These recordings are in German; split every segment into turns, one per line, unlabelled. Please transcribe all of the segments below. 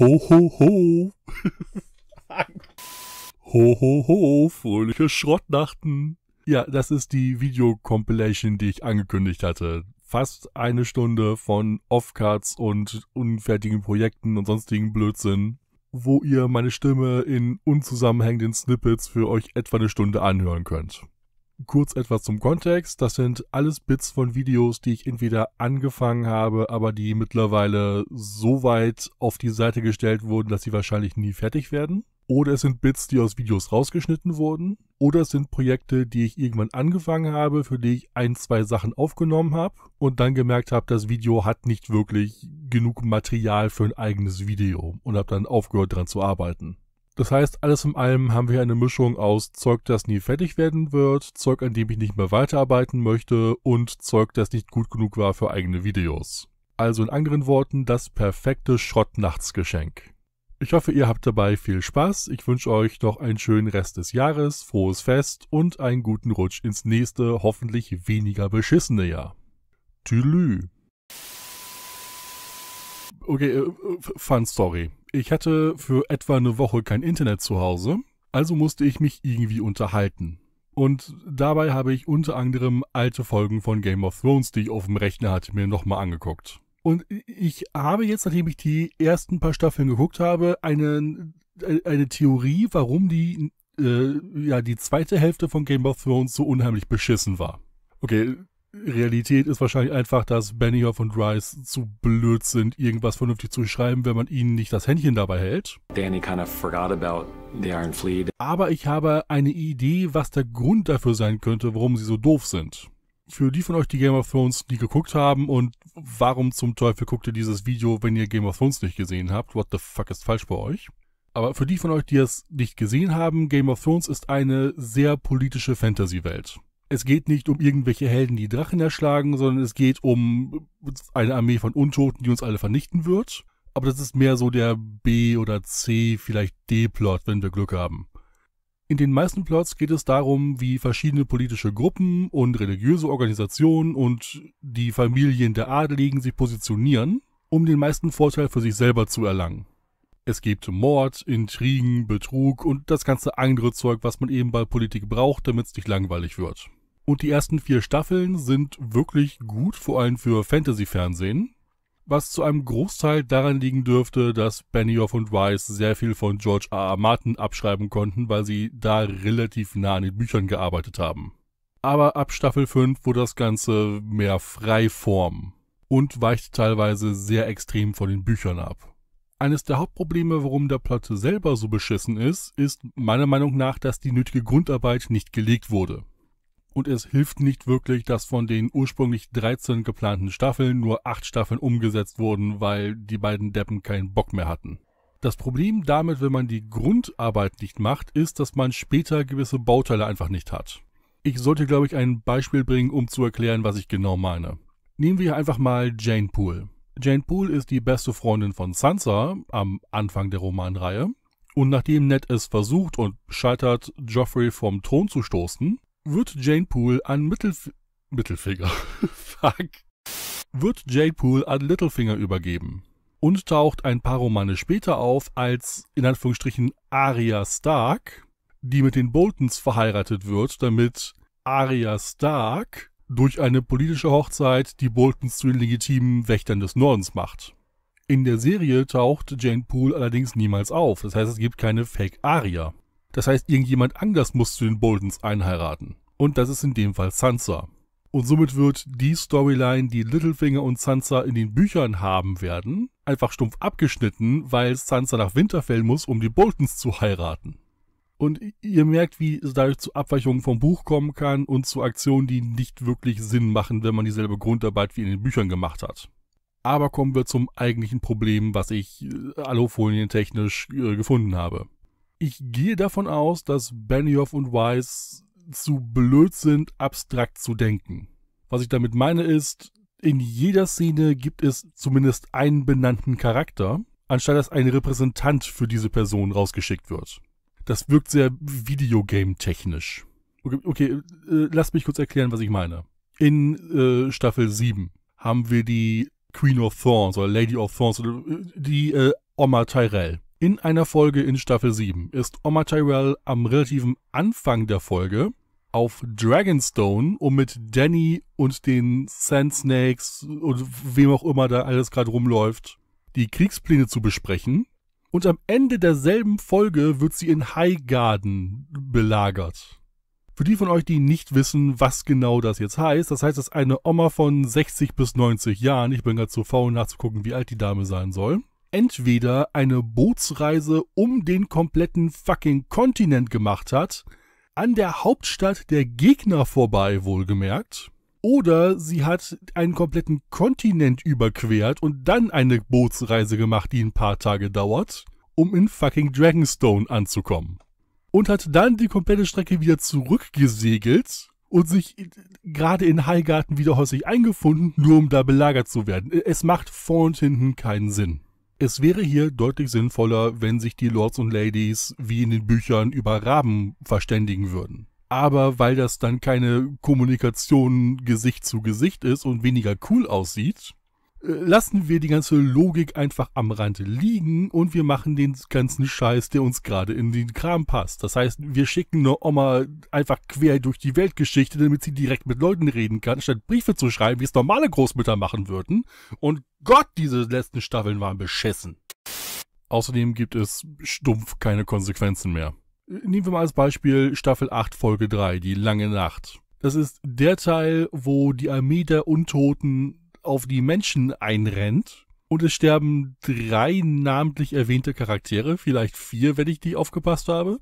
Ho, ho, ho. ho, ho, ho, fröhliche Schrottnachten. Ja, das ist die Videocompilation, die ich angekündigt hatte. Fast eine Stunde von Offcuts und unfertigen Projekten und sonstigen Blödsinn, wo ihr meine Stimme in unzusammenhängenden Snippets für euch etwa eine Stunde anhören könnt. Kurz etwas zum Kontext. Das sind alles Bits von Videos, die ich entweder angefangen habe, aber die mittlerweile so weit auf die Seite gestellt wurden, dass sie wahrscheinlich nie fertig werden. Oder es sind Bits, die aus Videos rausgeschnitten wurden. Oder es sind Projekte, die ich irgendwann angefangen habe, für die ich ein, zwei Sachen aufgenommen habe und dann gemerkt habe, das Video hat nicht wirklich genug Material für ein eigenes Video und habe dann aufgehört, daran zu arbeiten. Das heißt, alles in allem haben wir eine Mischung aus Zeug, das nie fertig werden wird, Zeug, an dem ich nicht mehr weiterarbeiten möchte und Zeug, das nicht gut genug war für eigene Videos. Also in anderen Worten, das perfekte Schrottnachtsgeschenk. Ich hoffe, ihr habt dabei viel Spaß. Ich wünsche euch noch einen schönen Rest des Jahres, frohes Fest und einen guten Rutsch ins nächste, hoffentlich weniger beschissene Jahr. Tülü. Okay, äh, Fun Story. Ich hatte für etwa eine Woche kein Internet zu Hause, also musste ich mich irgendwie unterhalten. Und dabei habe ich unter anderem alte Folgen von Game of Thrones, die ich auf dem Rechner hatte, mir nochmal angeguckt. Und ich habe jetzt, nachdem ich die ersten paar Staffeln geguckt habe, eine, eine Theorie, warum die, äh, ja, die zweite Hälfte von Game of Thrones so unheimlich beschissen war. Okay, Realität ist wahrscheinlich einfach, dass Benioff und Rice zu blöd sind, irgendwas vernünftig zu schreiben, wenn man ihnen nicht das Händchen dabei hält. Danny kind of forgot about the Iron Fleet. Aber ich habe eine Idee, was der Grund dafür sein könnte, warum sie so doof sind. Für die von euch, die Game of Thrones nie geguckt haben und warum zum Teufel guckt ihr dieses Video, wenn ihr Game of Thrones nicht gesehen habt? What the fuck ist falsch bei euch? Aber für die von euch, die es nicht gesehen haben, Game of Thrones ist eine sehr politische Fantasy-Welt es geht nicht um irgendwelche Helden, die Drachen erschlagen, sondern es geht um eine Armee von Untoten, die uns alle vernichten wird. Aber das ist mehr so der B oder C, vielleicht D-Plot, wenn wir Glück haben. In den meisten Plots geht es darum, wie verschiedene politische Gruppen und religiöse Organisationen und die Familien der Adeligen sich positionieren, um den meisten Vorteil für sich selber zu erlangen. Es gibt Mord, Intrigen, Betrug und das ganze andere Zeug, was man eben bei Politik braucht, damit es nicht langweilig wird. Und die ersten vier Staffeln sind wirklich gut, vor allem für Fantasy-Fernsehen, was zu einem Großteil daran liegen dürfte, dass Benioff und Weiss sehr viel von George R. R. Martin abschreiben konnten, weil sie da relativ nah an den Büchern gearbeitet haben. Aber ab Staffel 5 wurde das Ganze mehr Freiform und weicht teilweise sehr extrem von den Büchern ab eines der Hauptprobleme, warum der Plot selber so beschissen ist, ist meiner Meinung nach, dass die nötige Grundarbeit nicht gelegt wurde. Und es hilft nicht wirklich, dass von den ursprünglich 13 geplanten Staffeln nur 8 Staffeln umgesetzt wurden, weil die beiden Deppen keinen Bock mehr hatten. Das Problem damit, wenn man die Grundarbeit nicht macht, ist, dass man später gewisse Bauteile einfach nicht hat. Ich sollte, glaube ich, ein Beispiel bringen, um zu erklären, was ich genau meine. Nehmen wir einfach mal Jane Pool. Jane Poole ist die beste Freundin von Sansa am Anfang der Romanreihe. Und nachdem Ned es versucht und scheitert, Joffrey vom Thron zu stoßen, wird Jane Poole an Mittelf Mittelfinger. Fuck. Wird Jane Poole an Littlefinger übergeben und taucht ein paar Romane später auf als in Anführungsstrichen Arya Stark, die mit den Boltons verheiratet wird, damit Arya Stark durch eine politische Hochzeit die Boltons zu den legitimen Wächtern des Nordens macht. In der Serie taucht Jane Poole allerdings niemals auf, das heißt es gibt keine Fake Aria. Das heißt irgendjemand anders muss zu den Boltons einheiraten. Und das ist in dem Fall Sansa. Und somit wird die Storyline, die Littlefinger und Sansa in den Büchern haben werden, einfach stumpf abgeschnitten, weil Sansa nach Winterfell muss, um die Boltons zu heiraten. Und ihr merkt, wie es dadurch zu Abweichungen vom Buch kommen kann und zu Aktionen, die nicht wirklich Sinn machen, wenn man dieselbe Grundarbeit wie in den Büchern gemacht hat. Aber kommen wir zum eigentlichen Problem, was ich äh, Alufolien technisch äh, gefunden habe. Ich gehe davon aus, dass Benioff und Weiss zu blöd sind, abstrakt zu denken. Was ich damit meine ist, in jeder Szene gibt es zumindest einen benannten Charakter, anstatt dass ein Repräsentant für diese Person rausgeschickt wird das wirkt sehr Videogame-technisch. Okay, okay äh, lasst mich kurz erklären, was ich meine. In äh, Staffel 7 haben wir die Queen of Thorns oder Lady of Thorns, oder, äh, die äh, Oma Tyrell. In einer Folge in Staffel 7 ist Oma Tyrell am relativen Anfang der Folge auf Dragonstone, um mit Danny und den Sand Snakes und wem auch immer da alles gerade rumläuft, die Kriegspläne zu besprechen und am Ende derselben Folge wird sie in Highgarden belagert. Für die von euch, die nicht wissen, was genau das jetzt heißt, das heißt, dass eine Oma von 60 bis 90 Jahren, ich bin gerade zu faul nachzugucken, wie alt die Dame sein soll, entweder eine Bootsreise um den kompletten fucking Kontinent gemacht hat, an der Hauptstadt der Gegner vorbei, wohlgemerkt, oder sie hat einen kompletten Kontinent überquert und dann eine Bootsreise gemacht, die ein paar Tage dauert, um in fucking Dragonstone anzukommen. Und hat dann die komplette Strecke wieder zurückgesegelt und sich gerade in Heilgarten wieder häuslich eingefunden, nur um da belagert zu werden. Es macht vor und hinten keinen Sinn. Es wäre hier deutlich sinnvoller, wenn sich die Lords und Ladies wie in den Büchern über Raben verständigen würden aber weil das dann keine Kommunikation Gesicht zu Gesicht ist und weniger cool aussieht, äh, lassen wir die ganze Logik einfach am Rand liegen und wir machen den ganzen Scheiß, der uns gerade in den Kram passt. Das heißt, wir schicken eine Oma einfach quer durch die Weltgeschichte, damit sie direkt mit Leuten reden kann, statt Briefe zu schreiben, wie es normale Großmütter machen würden. Und Gott, diese letzten Staffeln waren beschissen. Außerdem gibt es stumpf keine Konsequenzen mehr. Nehmen wir mal als Beispiel Staffel 8, Folge 3, die lange Nacht. Das ist der Teil, wo die Armee der Untoten auf die Menschen einrennt. Und es sterben drei namentlich erwähnte Charaktere, vielleicht vier, wenn ich die aufgepasst habe.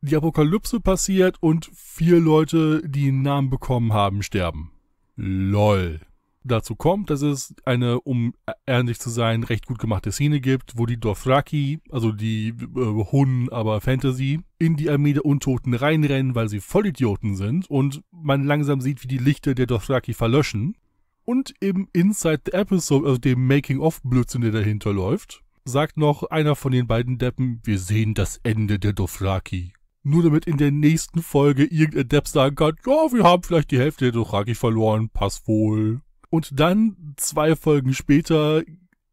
Die Apokalypse passiert und vier Leute, die einen Namen bekommen haben, sterben. LOL dazu kommt, dass es eine, um ehrlich zu sein, recht gut gemachte Szene gibt, wo die Dothraki, also die äh, Hunnen, aber Fantasy, in die Armee der Untoten reinrennen, weil sie Vollidioten sind und man langsam sieht, wie die Lichter der Dothraki verlöschen. Und im Inside the Episode, also dem Making-of-Blödsinn, der dahinter läuft, sagt noch einer von den beiden Deppen, wir sehen das Ende der Dothraki. Nur damit in der nächsten Folge irgendein Depp sagen kann, ja, wir haben vielleicht die Hälfte der Dothraki verloren, pass wohl. Und dann, zwei Folgen später,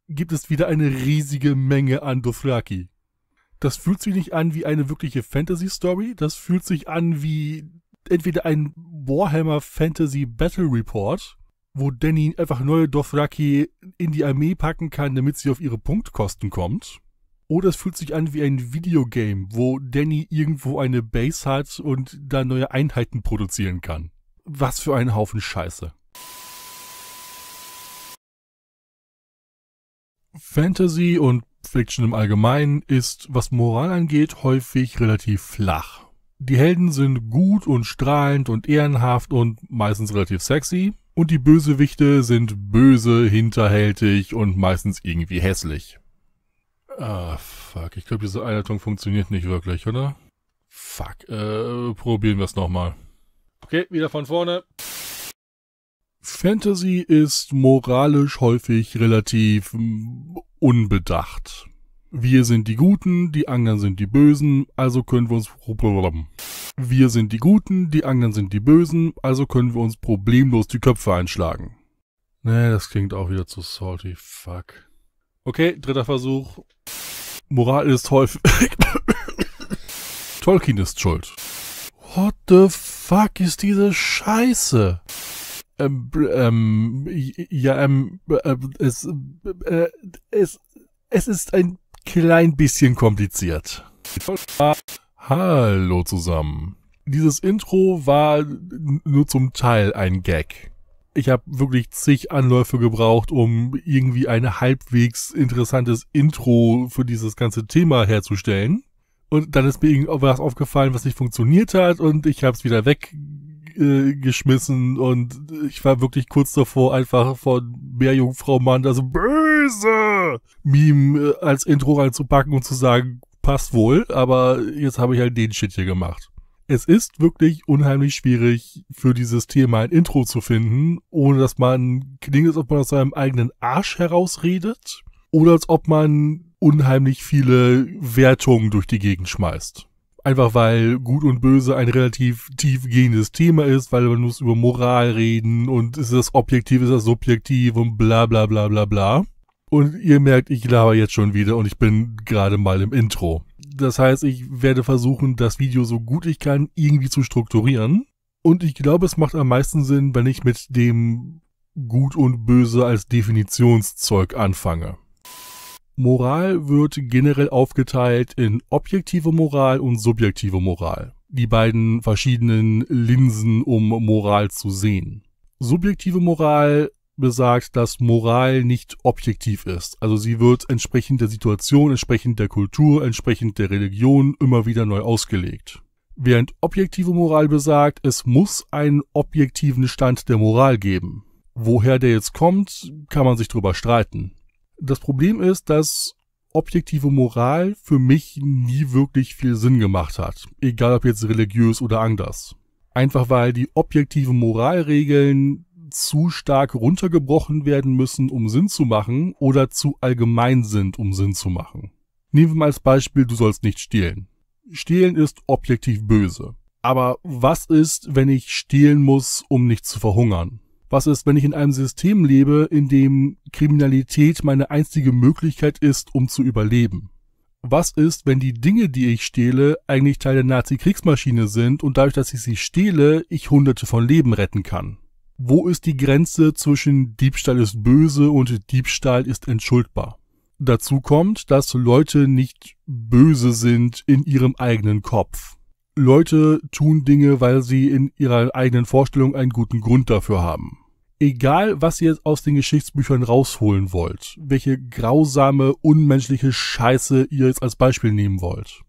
gibt es wieder eine riesige Menge an Dothraki. Das fühlt sich nicht an wie eine wirkliche Fantasy-Story, das fühlt sich an wie entweder ein Warhammer Fantasy Battle Report, wo Danny einfach neue Dothraki in die Armee packen kann, damit sie auf ihre Punktkosten kommt. Oder es fühlt sich an wie ein Videogame, wo Danny irgendwo eine Base hat und da neue Einheiten produzieren kann. Was für ein Haufen Scheiße. Fantasy und Fiction im Allgemeinen ist, was Moral angeht, häufig relativ flach. Die Helden sind gut und strahlend und ehrenhaft und meistens relativ sexy. Und die Bösewichte sind böse, hinterhältig und meistens irgendwie hässlich. Ah, fuck. Ich glaube, diese Einleitung funktioniert nicht wirklich, oder? Fuck. Äh, probieren wir es nochmal. Okay, wieder von vorne. Fantasy ist moralisch häufig relativ hm, unbedacht. Wir sind die Guten, die anderen sind die Bösen, also können wir uns Wir sind die Guten, die anderen sind die Bösen, also können wir uns problemlos die Köpfe einschlagen. Nee, das klingt auch wieder zu salty, fuck. Okay, dritter Versuch. Moral ist häufig... Tolkien ist schuld. What the fuck ist diese Scheiße? ähm, ähm ja, ähm, äh, es, äh, es, es ist ein klein bisschen kompliziert. Hallo zusammen. Dieses Intro war nur zum Teil ein Gag. Ich habe wirklich zig Anläufe gebraucht, um irgendwie ein halbwegs interessantes Intro für dieses ganze Thema herzustellen. Und dann ist mir irgendwas aufgefallen, was nicht funktioniert hat und ich habe es wieder weg äh, geschmissen und ich war wirklich kurz davor, einfach von Meerjungfrau Mann, also böse Meme äh, als Intro reinzupacken und zu sagen, passt wohl, aber jetzt habe ich halt den Shit hier gemacht. Es ist wirklich unheimlich schwierig, für dieses Thema ein Intro zu finden, ohne dass man klingt, als ob man aus seinem eigenen Arsch herausredet oder als ob man unheimlich viele Wertungen durch die Gegend schmeißt. Einfach weil Gut und Böse ein relativ tiefgehendes Thema ist, weil man muss über Moral reden und ist das objektiv, ist das subjektiv und bla bla bla bla bla. Und ihr merkt, ich laber jetzt schon wieder und ich bin gerade mal im Intro. Das heißt, ich werde versuchen, das Video so gut ich kann irgendwie zu strukturieren. Und ich glaube, es macht am meisten Sinn, wenn ich mit dem Gut und Böse als Definitionszeug anfange. Moral wird generell aufgeteilt in objektive Moral und subjektive Moral. Die beiden verschiedenen Linsen, um Moral zu sehen. Subjektive Moral besagt, dass Moral nicht objektiv ist. Also sie wird entsprechend der Situation, entsprechend der Kultur, entsprechend der Religion immer wieder neu ausgelegt. Während objektive Moral besagt, es muss einen objektiven Stand der Moral geben. Woher der jetzt kommt, kann man sich darüber streiten. Das Problem ist, dass objektive Moral für mich nie wirklich viel Sinn gemacht hat, egal ob jetzt religiös oder anders. Einfach weil die objektiven Moralregeln zu stark runtergebrochen werden müssen, um Sinn zu machen, oder zu allgemein sind, um Sinn zu machen. Nehmen wir mal als Beispiel, du sollst nicht stehlen. Stehlen ist objektiv böse. Aber was ist, wenn ich stehlen muss, um nicht zu verhungern? Was ist, wenn ich in einem System lebe, in dem Kriminalität meine einzige Möglichkeit ist, um zu überleben? Was ist, wenn die Dinge, die ich stehle, eigentlich Teil der Nazi-Kriegsmaschine sind und dadurch, dass ich sie stehle, ich hunderte von Leben retten kann? Wo ist die Grenze zwischen Diebstahl ist böse und Diebstahl ist entschuldbar? Dazu kommt, dass Leute nicht böse sind in ihrem eigenen Kopf. Leute tun Dinge, weil sie in ihrer eigenen Vorstellung einen guten Grund dafür haben egal was ihr aus den Geschichtsbüchern rausholen wollt, welche grausame, unmenschliche Scheiße ihr jetzt als Beispiel nehmen wollt.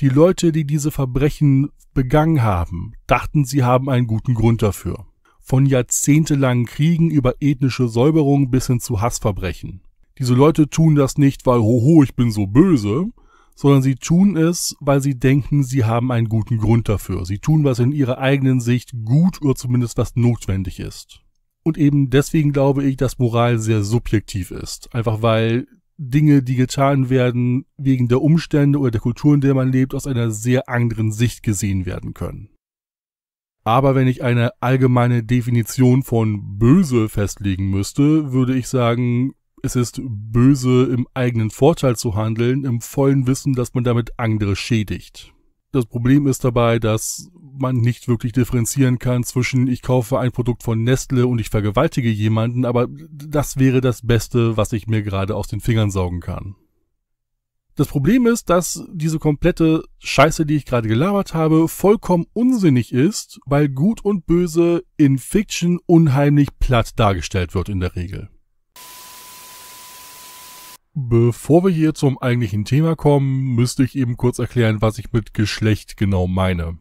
Die Leute, die diese Verbrechen begangen haben, dachten, sie haben einen guten Grund dafür. Von jahrzehntelangen Kriegen über ethnische Säuberung bis hin zu Hassverbrechen. Diese Leute tun das nicht, weil hoho, ich bin so böse, sondern sie tun es, weil sie denken, sie haben einen guten Grund dafür. Sie tun was in ihrer eigenen Sicht gut oder zumindest was notwendig ist. Und eben deswegen glaube ich, dass Moral sehr subjektiv ist. Einfach weil Dinge, die getan werden, wegen der Umstände oder der Kultur, in der man lebt, aus einer sehr anderen Sicht gesehen werden können. Aber wenn ich eine allgemeine Definition von böse festlegen müsste, würde ich sagen, es ist böse im eigenen Vorteil zu handeln, im vollen Wissen, dass man damit andere schädigt. Das Problem ist dabei, dass man nicht wirklich differenzieren kann zwischen ich kaufe ein Produkt von Nestle und ich vergewaltige jemanden, aber das wäre das Beste, was ich mir gerade aus den Fingern saugen kann. Das Problem ist, dass diese komplette Scheiße, die ich gerade gelabert habe, vollkommen unsinnig ist, weil Gut und Böse in Fiction unheimlich platt dargestellt wird in der Regel. Bevor wir hier zum eigentlichen Thema kommen, müsste ich eben kurz erklären, was ich mit Geschlecht genau meine.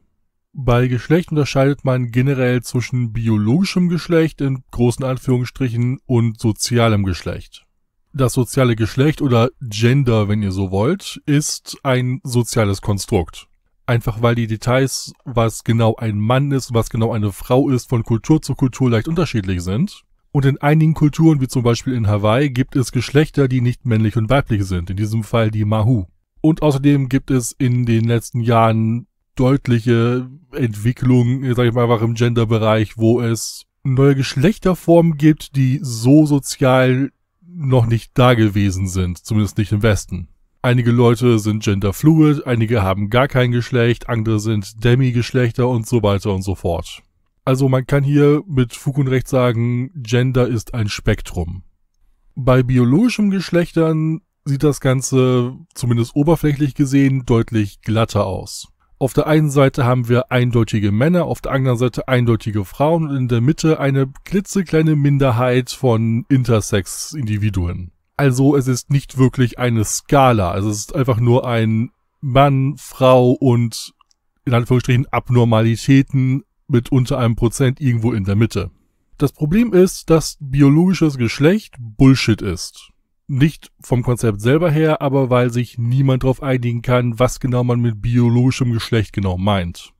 Bei Geschlecht unterscheidet man generell zwischen biologischem Geschlecht in großen Anführungsstrichen und sozialem Geschlecht. Das soziale Geschlecht oder Gender, wenn ihr so wollt, ist ein soziales Konstrukt. Einfach weil die Details, was genau ein Mann ist, was genau eine Frau ist, von Kultur zu Kultur leicht unterschiedlich sind und in einigen Kulturen, wie zum Beispiel in Hawaii, gibt es Geschlechter, die nicht männlich und weiblich sind, in diesem Fall die Mahu. Und außerdem gibt es in den letzten Jahren deutliche Entwicklungen, sag ich mal einfach im Gender-Bereich, wo es neue Geschlechterformen gibt, die so sozial noch nicht da gewesen sind, zumindest nicht im Westen. Einige Leute sind genderfluid, einige haben gar kein Geschlecht, andere sind Demi-Geschlechter und so weiter und so fort. Also man kann hier mit Fug und Recht sagen, Gender ist ein Spektrum. Bei biologischen Geschlechtern sieht das Ganze, zumindest oberflächlich gesehen, deutlich glatter aus. Auf der einen Seite haben wir eindeutige Männer, auf der anderen Seite eindeutige Frauen und in der Mitte eine klitzekleine Minderheit von Intersex-Individuen. Also es ist nicht wirklich eine Skala, also es ist einfach nur ein Mann, Frau und in Anführungsstrichen Abnormalitäten mit unter einem Prozent irgendwo in der Mitte. Das Problem ist, dass biologisches Geschlecht Bullshit ist. Nicht vom Konzept selber her, aber weil sich niemand darauf einigen kann, was genau man mit biologischem Geschlecht genau meint.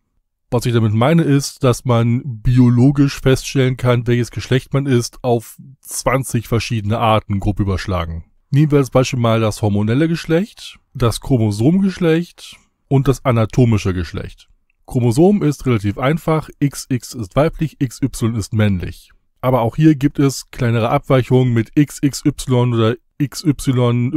Was ich damit meine ist, dass man biologisch feststellen kann, welches Geschlecht man ist, auf 20 verschiedene Arten grob überschlagen. Nehmen wir als Beispiel mal das hormonelle Geschlecht, das Chromosomgeschlecht und das anatomische Geschlecht. Chromosom ist relativ einfach, XX ist weiblich, XY ist männlich. Aber auch hier gibt es kleinere Abweichungen mit XXY oder XYY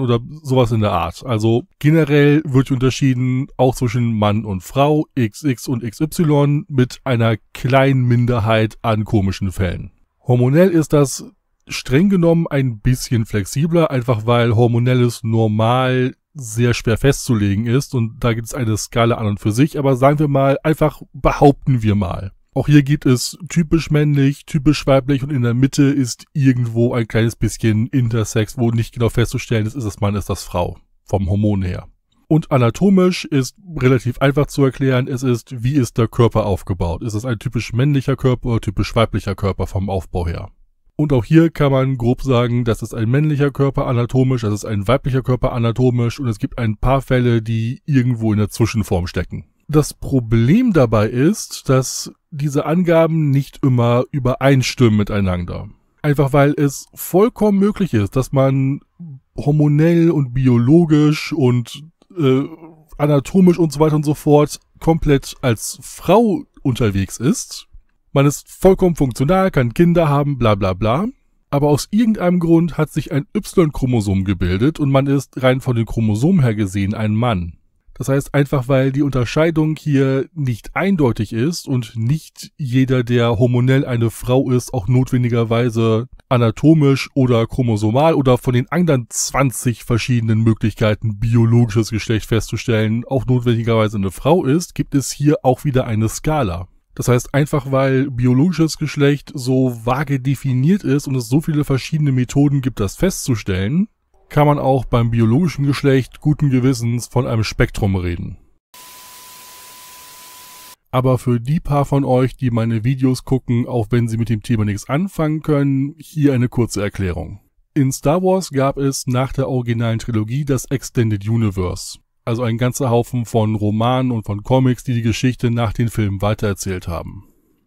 oder sowas in der Art. Also generell wird unterschieden auch zwischen Mann und Frau, XX und XY mit einer kleinen Minderheit an komischen Fällen. Hormonell ist das streng genommen ein bisschen flexibler, einfach weil hormonelles normal sehr schwer festzulegen ist und da gibt es eine Skala an und für sich, aber sagen wir mal, einfach behaupten wir mal. Auch hier gibt es typisch männlich, typisch weiblich und in der Mitte ist irgendwo ein kleines bisschen Intersex, wo nicht genau festzustellen ist, ist das Mann, ist das Frau. Vom Hormon her. Und anatomisch ist relativ einfach zu erklären. Es ist, wie ist der Körper aufgebaut? Ist es ein typisch männlicher Körper oder typisch weiblicher Körper vom Aufbau her? Und auch hier kann man grob sagen, das ist ein männlicher Körper anatomisch, das ist ein weiblicher Körper anatomisch und es gibt ein paar Fälle, die irgendwo in der Zwischenform stecken. Das Problem dabei ist, dass diese Angaben nicht immer übereinstimmen miteinander. Einfach weil es vollkommen möglich ist, dass man hormonell und biologisch und äh, anatomisch und so weiter und so fort komplett als Frau unterwegs ist man ist vollkommen funktional, kann Kinder haben, bla bla bla. Aber aus irgendeinem Grund hat sich ein Y-Chromosom gebildet und man ist rein von den Chromosomen her gesehen ein Mann. Das heißt einfach, weil die Unterscheidung hier nicht eindeutig ist und nicht jeder, der hormonell eine Frau ist, auch notwendigerweise anatomisch oder chromosomal oder von den anderen 20 verschiedenen Möglichkeiten, biologisches Geschlecht festzustellen, auch notwendigerweise eine Frau ist, gibt es hier auch wieder eine Skala. Das heißt, einfach weil biologisches Geschlecht so vage definiert ist und es so viele verschiedene Methoden gibt, das festzustellen, kann man auch beim biologischen Geschlecht guten Gewissens von einem Spektrum reden. Aber für die paar von euch, die meine Videos gucken, auch wenn sie mit dem Thema nichts anfangen können, hier eine kurze Erklärung. In Star Wars gab es nach der originalen Trilogie das Extended Universe. Also ein ganzer Haufen von Romanen und von Comics, die die Geschichte nach den Filmen weitererzählt haben.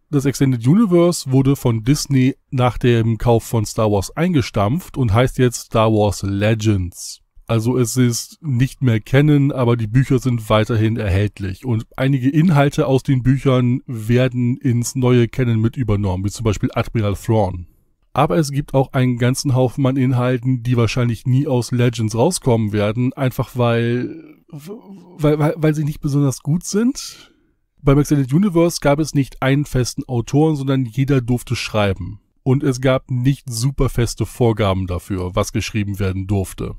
Das Extended Universe wurde von Disney nach dem Kauf von Star Wars eingestampft und heißt jetzt Star Wars Legends. Also es ist nicht mehr kennen, aber die Bücher sind weiterhin erhältlich und einige Inhalte aus den Büchern werden ins neue Kennen mit übernommen, wie zum Beispiel Admiral Thrawn. Aber es gibt auch einen ganzen Haufen an Inhalten, die wahrscheinlich nie aus Legends rauskommen werden, einfach weil, weil, weil, weil sie nicht besonders gut sind. Beim Extended Universe gab es nicht einen festen Autoren, sondern jeder durfte schreiben. Und es gab nicht super feste Vorgaben dafür, was geschrieben werden durfte.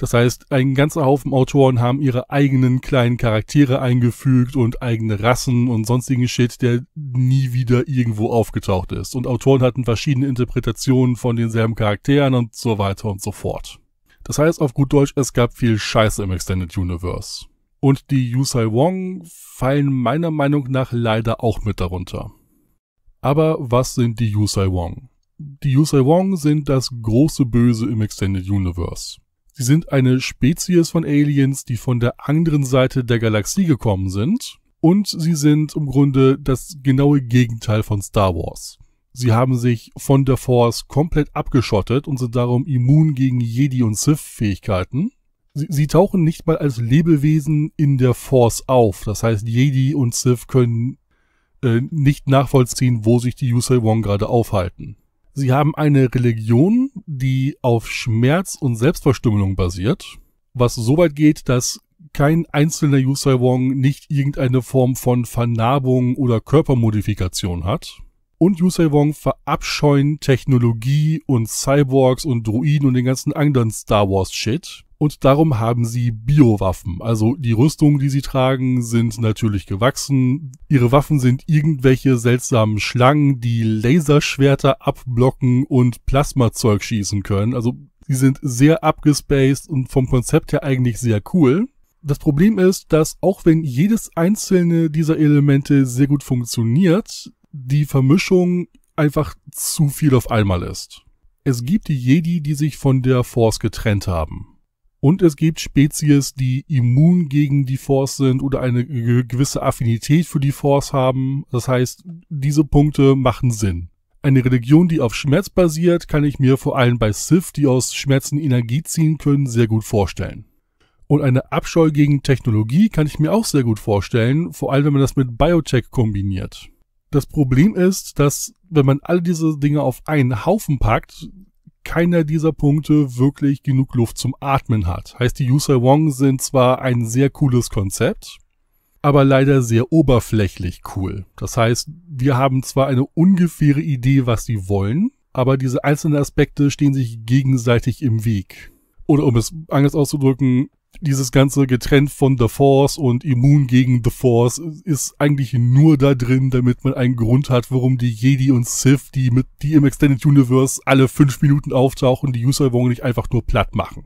Das heißt, ein ganzer Haufen Autoren haben ihre eigenen kleinen Charaktere eingefügt und eigene Rassen und sonstigen Shit, der nie wieder irgendwo aufgetaucht ist. Und Autoren hatten verschiedene Interpretationen von denselben Charakteren und so weiter und so fort. Das heißt auf gut Deutsch, es gab viel Scheiße im Extended Universe. Und die Yusai Wong fallen meiner Meinung nach leider auch mit darunter. Aber was sind die Yusai Wong? Die Yusai Wong sind das große Böse im Extended Universe. Sie sind eine Spezies von Aliens, die von der anderen Seite der Galaxie gekommen sind. Und sie sind im Grunde das genaue Gegenteil von Star Wars. Sie haben sich von der Force komplett abgeschottet und sind darum immun gegen Jedi und Sith-Fähigkeiten. Sie, sie, tauchen nicht mal als Lebewesen in der Force auf. Das heißt, Jedi und Sith können äh, nicht nachvollziehen, wo sich die Yusei Wong gerade aufhalten. Sie haben eine Religion, die auf Schmerz und Selbstverstümmelung basiert, was so weit geht, dass kein einzelner Yusai Wong nicht irgendeine Form von Vernarbung oder Körpermodifikation hat. Und Yusei Wong verabscheuen Technologie und Cyborgs und Druiden und den ganzen anderen Star Wars Shit und darum haben sie Biowaffen. Also die Rüstungen, die sie tragen, sind natürlich gewachsen. Ihre Waffen sind irgendwelche seltsamen Schlangen, die Laserschwerter abblocken und Plasmazeug schießen können. Also die sind sehr abgespaced und vom Konzept her eigentlich sehr cool. Das Problem ist, dass auch wenn jedes einzelne dieser Elemente sehr gut funktioniert, die Vermischung einfach zu viel auf einmal ist. Es gibt die Jedi, die sich von der Force getrennt haben. Und es gibt Spezies, die immun gegen die Force sind oder eine gewisse Affinität für die Force haben. Das heißt, diese Punkte machen Sinn. Eine Religion, die auf Schmerz basiert, kann ich mir vor allem bei Sith, die aus Schmerzen Energie ziehen können, sehr gut vorstellen. Und eine Abscheu gegen Technologie kann ich mir auch sehr gut vorstellen, vor allem wenn man das mit Biotech kombiniert. Das Problem ist, dass wenn man all diese Dinge auf einen Haufen packt, keiner dieser Punkte wirklich genug Luft zum Atmen hat. Heißt, die Yusai Wong sind zwar ein sehr cooles Konzept, aber leider sehr oberflächlich cool. Das heißt, wir haben zwar eine ungefähre Idee, was sie wollen, aber diese einzelnen Aspekte stehen sich gegenseitig im Weg. Oder um es anders auszudrücken, dieses ganze getrennt von The Force und immun gegen The Force ist eigentlich nur da drin, damit man einen Grund hat, warum die Jedi und Sith, die mit die im Extended Universe alle fünf Minuten auftauchen, die User Wong nicht einfach nur platt machen.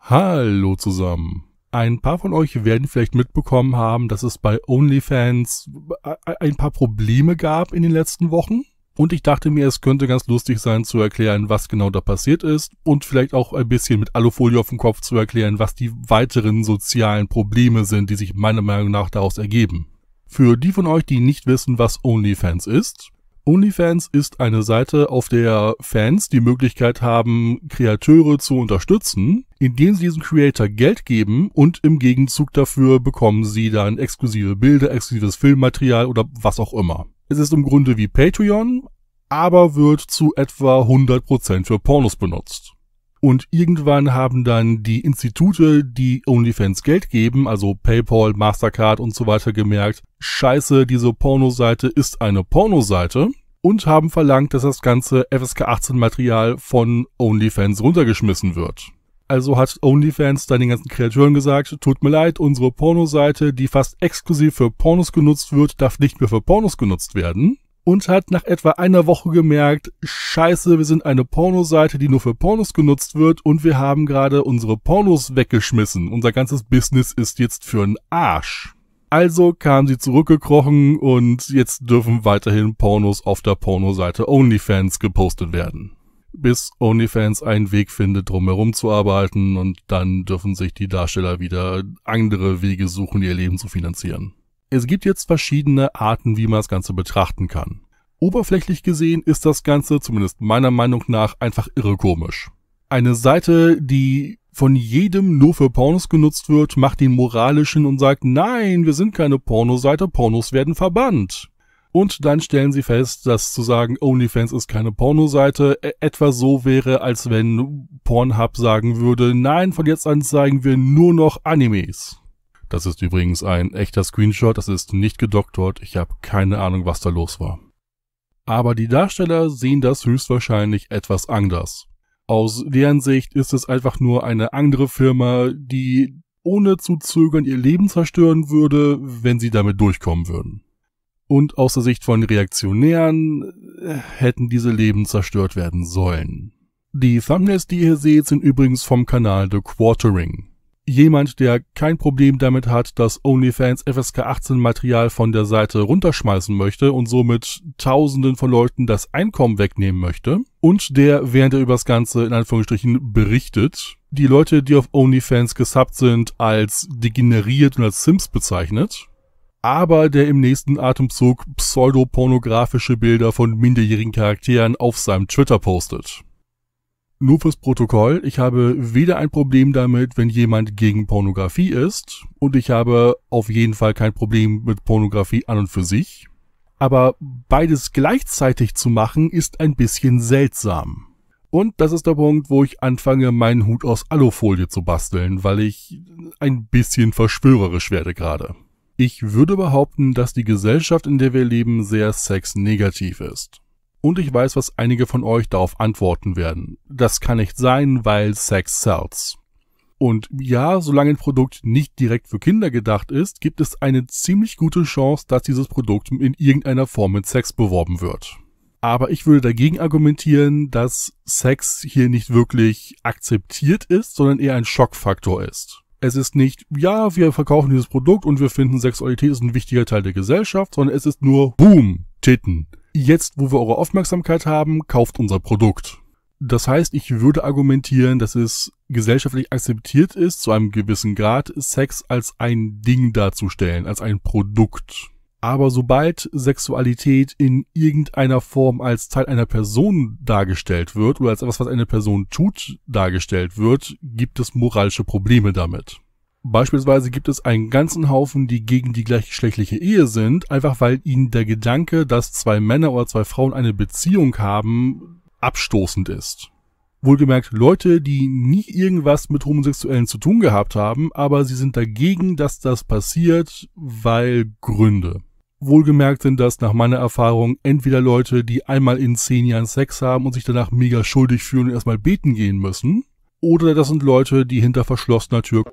Hallo zusammen. Ein paar von euch werden vielleicht mitbekommen haben, dass es bei OnlyFans äh, ein paar Probleme gab in den letzten Wochen. Und ich dachte mir, es könnte ganz lustig sein zu erklären, was genau da passiert ist und vielleicht auch ein bisschen mit Alufolie auf dem Kopf zu erklären, was die weiteren sozialen Probleme sind, die sich meiner Meinung nach daraus ergeben. Für die von euch, die nicht wissen, was OnlyFans ist, OnlyFans ist eine Seite, auf der Fans die Möglichkeit haben, Kreateure zu unterstützen, indem sie diesem Creator Geld geben und im Gegenzug dafür bekommen sie dann exklusive Bilder, exklusives Filmmaterial oder was auch immer. Es ist im Grunde wie Patreon, aber wird zu etwa 100% für Pornos benutzt. Und irgendwann haben dann die Institute, die OnlyFans Geld geben, also PayPal, Mastercard und so weiter gemerkt, scheiße, diese Pornoseite ist eine Pornoseite und haben verlangt, dass das ganze FSK 18 Material von OnlyFans runtergeschmissen wird. Also hat OnlyFans dann den ganzen Kreaturen gesagt, tut mir leid, unsere Pornoseite, die fast exklusiv für Pornos genutzt wird, darf nicht mehr für Pornos genutzt werden. Und hat nach etwa einer Woche gemerkt, scheiße, wir sind eine Pornoseite, die nur für Pornos genutzt wird und wir haben gerade unsere Pornos weggeschmissen. Unser ganzes Business ist jetzt für'n Arsch. Also kam sie zurückgekrochen und jetzt dürfen weiterhin Pornos auf der Pornoseite OnlyFans gepostet werden bis OnlyFans einen Weg findet, drumherum zu arbeiten und dann dürfen sich die Darsteller wieder andere Wege suchen, ihr Leben zu finanzieren. Es gibt jetzt verschiedene Arten, wie man das Ganze betrachten kann. Oberflächlich gesehen ist das Ganze, zumindest meiner Meinung nach, einfach irre komisch. Eine Seite, die von jedem nur für Pornos genutzt wird, macht den moralischen und sagt, nein, wir sind keine Pornoseite, Pornos werden verbannt. Und dann stellen sie fest, dass zu sagen, OnlyFans ist keine Pornoseite, e, etwa so wäre, als wenn Pornhub sagen würde, nein, von jetzt an zeigen wir nur noch Animes. Das ist übrigens ein echter Screenshot, das ist nicht gedoktort, ich habe keine Ahnung, was da los war. Aber die Darsteller sehen das höchstwahrscheinlich etwas anders. Aus deren Sicht ist es einfach nur eine andere Firma, die ohne zu zögern ihr Leben zerstören würde, wenn sie damit durchkommen würden. Und aus der Sicht von Reaktionären äh, hätten diese Leben zerstört werden sollen. Die Thumbnails, die ihr hier seht, sind übrigens vom Kanal The Quartering. Jemand, der kein Problem damit hat, dass OnlyFans FSK 18 Material von der Seite runterschmeißen möchte und somit Tausenden von Leuten das Einkommen wegnehmen möchte und der, während er übers Ganze in Anführungsstrichen berichtet, die Leute, die auf OnlyFans gesubbt sind, als degeneriert und als Sims bezeichnet aber der im nächsten Atemzug pseudopornografische Bilder von minderjährigen Charakteren auf seinem Twitter postet. Nur fürs Protokoll, ich habe weder ein Problem damit, wenn jemand gegen Pornografie ist, und ich habe auf jeden Fall kein Problem mit Pornografie an und für sich. Aber beides gleichzeitig zu machen, ist ein bisschen seltsam. Und das ist der Punkt, wo ich anfange, meinen Hut aus Alufolie zu basteln, weil ich ein bisschen verschwörerisch werde gerade. Ich würde behaupten, dass die Gesellschaft, in der wir leben, sehr sexnegativ ist. Und ich weiß, was einige von euch darauf antworten werden. Das kann nicht sein, weil Sex sells. Und ja, solange ein Produkt nicht direkt für Kinder gedacht ist, gibt es eine ziemlich gute Chance, dass dieses Produkt in irgendeiner Form mit Sex beworben wird. Aber ich würde dagegen argumentieren, dass Sex hier nicht wirklich akzeptiert ist, sondern eher ein Schockfaktor ist. Es ist nicht, ja, wir verkaufen dieses Produkt und wir finden Sexualität ist ein wichtiger Teil der Gesellschaft, sondern es ist nur, boom, Titten. Jetzt, wo wir eure Aufmerksamkeit haben, kauft unser Produkt. Das heißt, ich würde argumentieren, dass es gesellschaftlich akzeptiert ist, zu einem gewissen Grad Sex als ein Ding darzustellen, als ein Produkt. Aber sobald Sexualität in irgendeiner Form als Teil einer Person dargestellt wird oder als etwas, was eine Person tut, dargestellt wird, gibt es moralische Probleme damit. Beispielsweise gibt es einen ganzen Haufen, die gegen die gleichgeschlechtliche Ehe sind, einfach weil ihnen der Gedanke, dass zwei Männer oder zwei Frauen eine Beziehung haben, abstoßend ist. Wohlgemerkt Leute, die nie irgendwas mit Homosexuellen zu tun gehabt haben, aber sie sind dagegen, dass das passiert, weil Gründe. Wohlgemerkt sind das nach meiner Erfahrung entweder Leute, die einmal in zehn Jahren Sex haben und sich danach mega schuldig fühlen und erstmal beten gehen müssen, oder das sind Leute, die hinter verschlossener Tür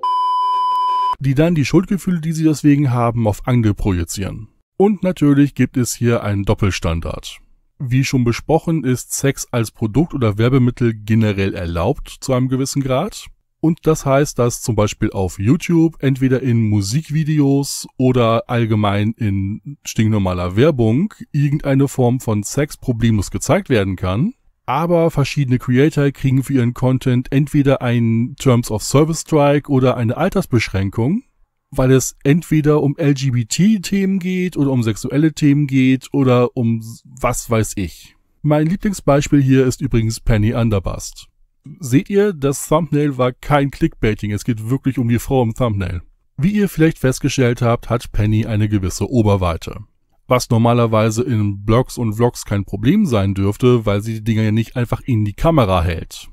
die dann die Schuldgefühle, die sie deswegen haben, auf Angel projizieren. Und natürlich gibt es hier einen Doppelstandard. Wie schon besprochen, ist Sex als Produkt oder Werbemittel generell erlaubt zu einem gewissen Grad. Und das heißt, dass zum Beispiel auf YouTube entweder in Musikvideos oder allgemein in stinknormaler Werbung irgendeine Form von Sex problemlos gezeigt werden kann. Aber verschiedene Creator kriegen für ihren Content entweder einen Terms of Service Strike oder eine Altersbeschränkung, weil es entweder um LGBT-Themen geht oder um sexuelle Themen geht oder um was weiß ich. Mein Lieblingsbeispiel hier ist übrigens Penny Underbust seht ihr, das Thumbnail war kein Clickbaiting. Es geht wirklich um die Frau im Thumbnail. Wie ihr vielleicht festgestellt habt, hat Penny eine gewisse Oberweite. Was normalerweise in Blogs und Vlogs kein Problem sein dürfte, weil sie die Dinger ja nicht einfach in die Kamera hält.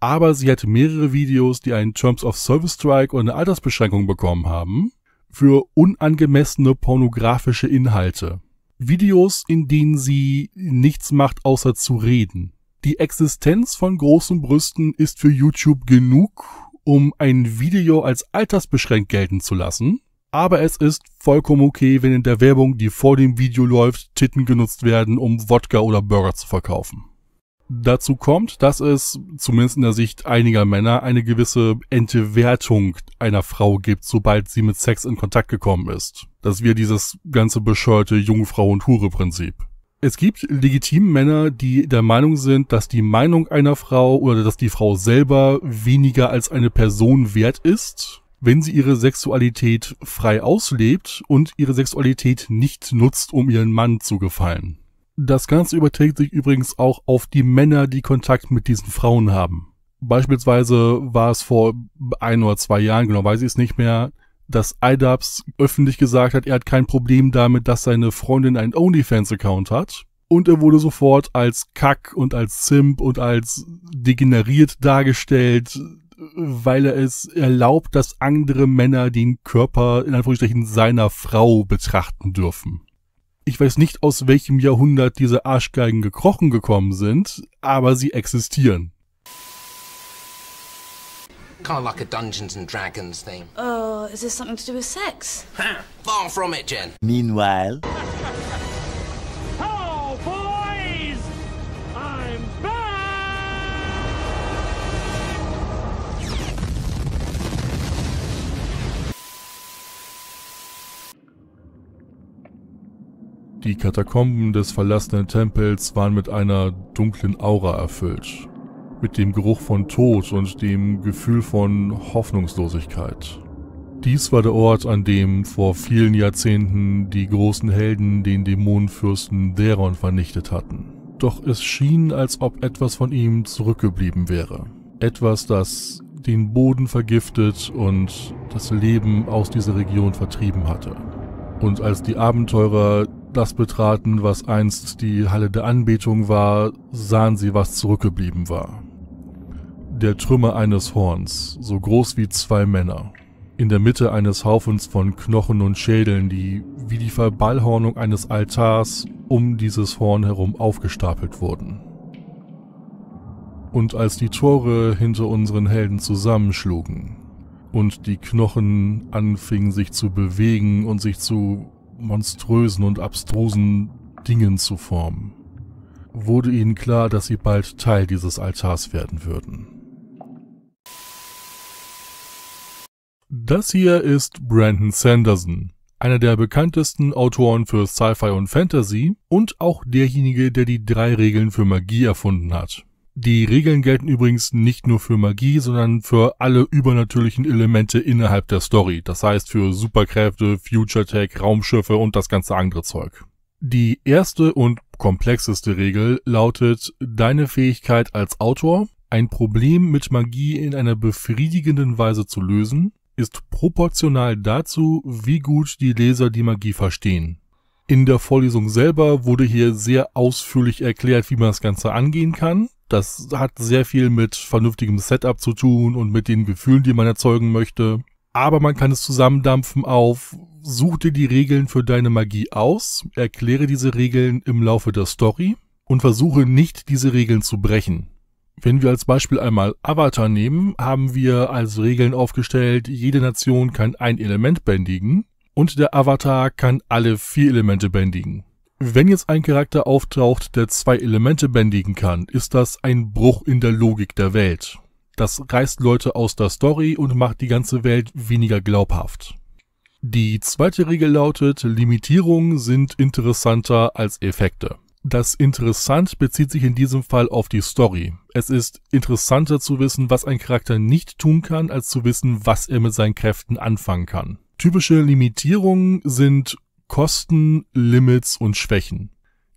Aber sie hat mehrere Videos, die einen Terms of Service Strike und eine Altersbeschränkung bekommen haben, für unangemessene pornografische Inhalte. Videos, in denen sie nichts macht, außer zu reden. Die Existenz von großen Brüsten ist für YouTube genug, um ein Video als altersbeschränkt gelten zu lassen. Aber es ist vollkommen okay, wenn in der Werbung, die vor dem Video läuft, Titten genutzt werden, um Wodka oder Burger zu verkaufen. Dazu kommt, dass es, zumindest in der Sicht einiger Männer, eine gewisse Entwertung einer Frau gibt, sobald sie mit Sex in Kontakt gekommen ist. Das wir dieses ganze bescheuerte Jungfrau- und Hure-Prinzip es gibt legitime Männer, die der Meinung sind, dass die Meinung einer Frau oder dass die Frau selber weniger als eine Person wert ist, wenn sie ihre Sexualität frei auslebt und ihre Sexualität nicht nutzt, um ihren Mann zu gefallen. Das Ganze überträgt sich übrigens auch auf die Männer, die Kontakt mit diesen Frauen haben. Beispielsweise war es vor ein oder zwei Jahren, genau weiß ich es nicht mehr, dass IDAPS öffentlich gesagt hat, er hat kein Problem damit, dass seine Freundin einen OnlyFans-Account hat. Und er wurde sofort als Kack und als Simp und als degeneriert dargestellt, weil er es erlaubt, dass andere Männer den Körper in Anführungsstrichen seiner Frau betrachten dürfen. Ich weiß nicht, aus welchem Jahrhundert diese Arschgeigen gekrochen gekommen sind, aber sie existieren. Kind of like a Dungeons and Dragons theme. Oh, is this something to do with sex? Ha! Far from it, Jen. Meanwhile. Hello, boys! I'm back! Die Katakomben des verlassenen Tempels waren mit einer dunklen Aura erfüllt mit dem Geruch von Tod und dem Gefühl von Hoffnungslosigkeit. Dies war der Ort, an dem vor vielen Jahrzehnten die großen Helden den Dämonenfürsten Deron vernichtet hatten. Doch es schien, als ob etwas von ihm zurückgeblieben wäre. Etwas, das den Boden vergiftet und das Leben aus dieser Region vertrieben hatte. Und als die Abenteurer das betraten, was einst die Halle der Anbetung war, sahen sie, was zurückgeblieben war der Trümmer eines Horns, so groß wie zwei Männer, in der Mitte eines Haufens von Knochen und Schädeln, die wie die Verballhornung eines Altars um dieses Horn herum aufgestapelt wurden. Und als die Tore hinter unseren Helden zusammenschlugen und die Knochen anfingen sich zu bewegen und sich zu monströsen und abstrusen Dingen zu formen, wurde ihnen klar, dass sie bald Teil dieses Altars werden würden. Das hier ist Brandon Sanderson, einer der bekanntesten Autoren für Sci-Fi und Fantasy und auch derjenige, der die drei Regeln für Magie erfunden hat. Die Regeln gelten übrigens nicht nur für Magie, sondern für alle übernatürlichen Elemente innerhalb der Story. Das heißt für Superkräfte, Future Tech, Raumschiffe und das ganze andere Zeug. Die erste und komplexeste Regel lautet, deine Fähigkeit als Autor, ein Problem mit Magie in einer befriedigenden Weise zu lösen ist proportional dazu, wie gut die Leser die Magie verstehen. In der Vorlesung selber wurde hier sehr ausführlich erklärt, wie man das Ganze angehen kann. Das hat sehr viel mit vernünftigem Setup zu tun und mit den Gefühlen, die man erzeugen möchte. Aber man kann es zusammendampfen auf, such dir die Regeln für deine Magie aus, erkläre diese Regeln im Laufe der Story und versuche nicht, diese Regeln zu brechen. Wenn wir als Beispiel einmal Avatar nehmen, haben wir als Regeln aufgestellt, jede Nation kann ein Element bändigen und der Avatar kann alle vier Elemente bändigen. Wenn jetzt ein Charakter auftaucht, der zwei Elemente bändigen kann, ist das ein Bruch in der Logik der Welt. Das reißt Leute aus der Story und macht die ganze Welt weniger glaubhaft. Die zweite Regel lautet, Limitierungen sind interessanter als Effekte. Das Interessant bezieht sich in diesem Fall auf die Story. Es ist interessanter zu wissen, was ein Charakter nicht tun kann, als zu wissen, was er mit seinen Kräften anfangen kann. Typische Limitierungen sind Kosten, Limits und Schwächen.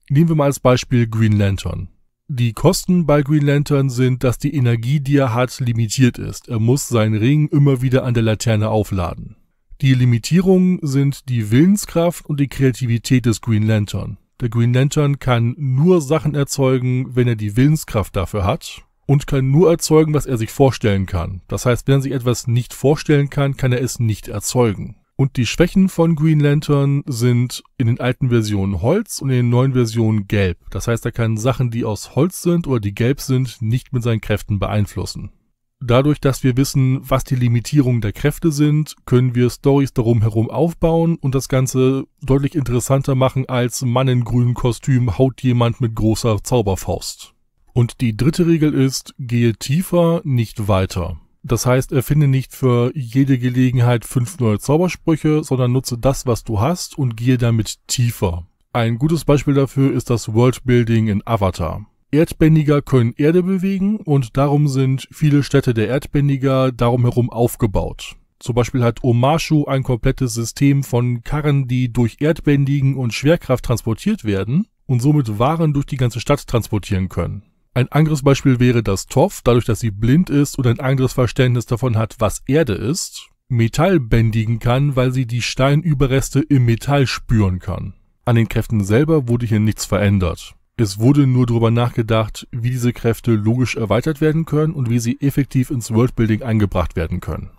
Nehmen wir mal als Beispiel Green Lantern. Die Kosten bei Green Lantern sind, dass die Energie, die er hat, limitiert ist. Er muss seinen Ring immer wieder an der Laterne aufladen. Die Limitierungen sind die Willenskraft und die Kreativität des Green Lantern. Der Green Lantern kann nur Sachen erzeugen, wenn er die Willenskraft dafür hat und kann nur erzeugen, was er sich vorstellen kann. Das heißt, wenn er sich etwas nicht vorstellen kann, kann er es nicht erzeugen. Und die Schwächen von Green Lantern sind in den alten Versionen Holz und in den neuen Versionen Gelb. Das heißt, er kann Sachen, die aus Holz sind oder die gelb sind, nicht mit seinen Kräften beeinflussen dadurch, dass wir wissen, was die Limitierungen der Kräfte sind, können wir Stories darum herum aufbauen und das Ganze deutlich interessanter machen als Mann in grünem Kostüm haut jemand mit großer Zauberfaust. Und die dritte Regel ist, gehe tiefer, nicht weiter. Das heißt, erfinde nicht für jede Gelegenheit fünf neue Zaubersprüche, sondern nutze das, was du hast und gehe damit tiefer. Ein gutes Beispiel dafür ist das Worldbuilding in Avatar. Erdbändiger können Erde bewegen und darum sind viele Städte der Erdbändiger darum herum aufgebaut. Zum Beispiel hat Omashu ein komplettes System von Karren, die durch Erdbändigen und Schwerkraft transportiert werden und somit Waren durch die ganze Stadt transportieren können. Ein anderes Beispiel wäre das Toff, dadurch, dass sie blind ist und ein anderes Verständnis davon hat, was Erde ist, Metall bändigen kann, weil sie die Steinüberreste im Metall spüren kann. An den Kräften selber wurde hier nichts verändert. Es wurde nur darüber nachgedacht, wie diese Kräfte logisch erweitert werden können und wie sie effektiv ins Worldbuilding eingebracht werden können.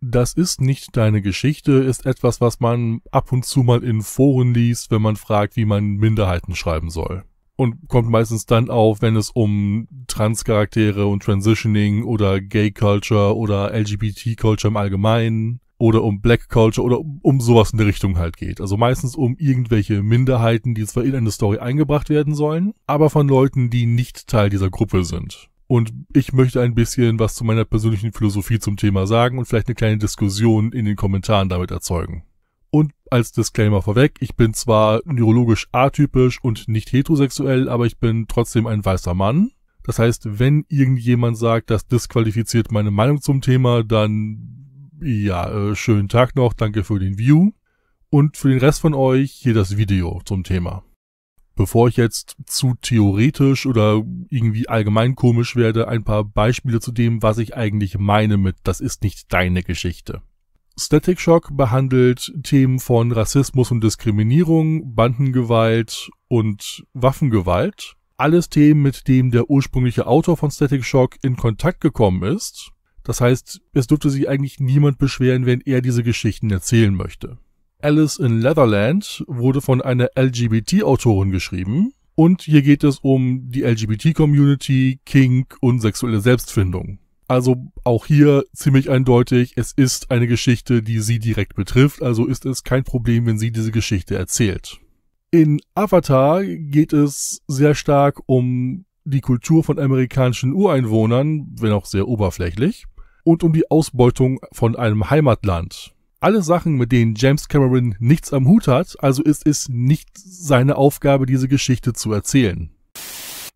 Das ist nicht deine Geschichte, ist etwas, was man ab und zu mal in Foren liest, wenn man fragt, wie man Minderheiten schreiben soll. Und kommt meistens dann auf, wenn es um Transcharaktere und Transitioning oder Gay Culture oder LGBT Culture im Allgemeinen oder um Black Culture oder um, um sowas in der Richtung halt geht. Also meistens um irgendwelche Minderheiten, die zwar in eine Story eingebracht werden sollen, aber von Leuten, die nicht Teil dieser Gruppe sind. Und ich möchte ein bisschen was zu meiner persönlichen Philosophie zum Thema sagen und vielleicht eine kleine Diskussion in den Kommentaren damit erzeugen. Und als Disclaimer vorweg, ich bin zwar neurologisch atypisch und nicht heterosexuell, aber ich bin trotzdem ein weißer Mann. Das heißt, wenn irgendjemand sagt, das disqualifiziert meine Meinung zum Thema, dann ja, äh, schönen Tag noch, danke für den View und für den Rest von euch hier das Video zum Thema. Bevor ich jetzt zu theoretisch oder irgendwie allgemein komisch werde, ein paar Beispiele zu dem, was ich eigentlich meine mit Das ist nicht deine Geschichte. Static Shock behandelt Themen von Rassismus und Diskriminierung, Bandengewalt und Waffengewalt. Alles Themen, mit denen der ursprüngliche Autor von Static Shock in Kontakt gekommen ist das heißt, es dürfte sich eigentlich niemand beschweren, wenn er diese Geschichten erzählen möchte. Alice in Leatherland wurde von einer LGBT-Autorin geschrieben und hier geht es um die LGBT-Community, Kink und sexuelle Selbstfindung. Also auch hier ziemlich eindeutig, es ist eine Geschichte, die sie direkt betrifft, also ist es kein Problem, wenn sie diese Geschichte erzählt. In Avatar geht es sehr stark um die Kultur von amerikanischen Ureinwohnern, wenn auch sehr oberflächlich und um die Ausbeutung von einem Heimatland. Alle Sachen, mit denen James Cameron nichts am Hut hat, also ist es nicht seine Aufgabe, diese Geschichte zu erzählen.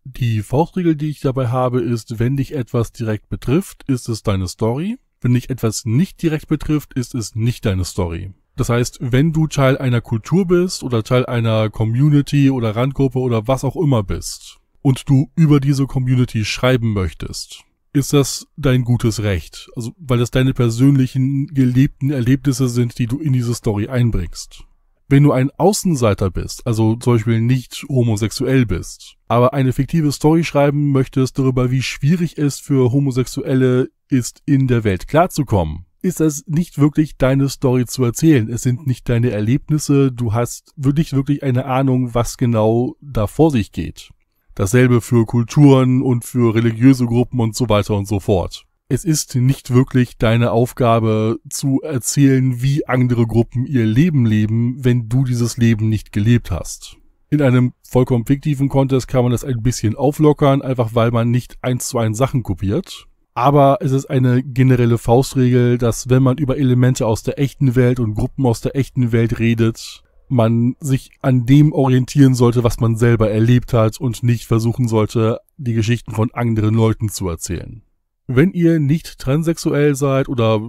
Die Faustregel, die ich dabei habe, ist, wenn dich etwas direkt betrifft, ist es deine Story. Wenn dich etwas nicht direkt betrifft, ist es nicht deine Story. Das heißt, wenn du Teil einer Kultur bist oder Teil einer Community oder Randgruppe oder was auch immer bist und du über diese Community schreiben möchtest, ist das dein gutes Recht. Also, weil das deine persönlichen gelebten Erlebnisse sind, die du in diese Story einbringst. Wenn du ein Außenseiter bist, also zum Beispiel nicht homosexuell bist, aber eine fiktive Story schreiben möchtest darüber, wie schwierig es für Homosexuelle ist, in der Welt klarzukommen, ist das nicht wirklich deine Story zu erzählen. Es sind nicht deine Erlebnisse, du hast wirklich wirklich eine Ahnung, was genau da vor sich geht. Dasselbe für Kulturen und für religiöse Gruppen und so weiter und so fort. Es ist nicht wirklich deine Aufgabe zu erzählen, wie andere Gruppen ihr Leben leben, wenn du dieses Leben nicht gelebt hast. In einem vollkommen fiktiven Contest kann man das ein bisschen auflockern, einfach weil man nicht eins zu eins Sachen kopiert. Aber es ist eine generelle Faustregel, dass wenn man über Elemente aus der echten Welt und Gruppen aus der echten Welt redet, man sich an dem orientieren sollte, was man selber erlebt hat und nicht versuchen sollte, die Geschichten von anderen Leuten zu erzählen. Wenn ihr nicht transsexuell seid oder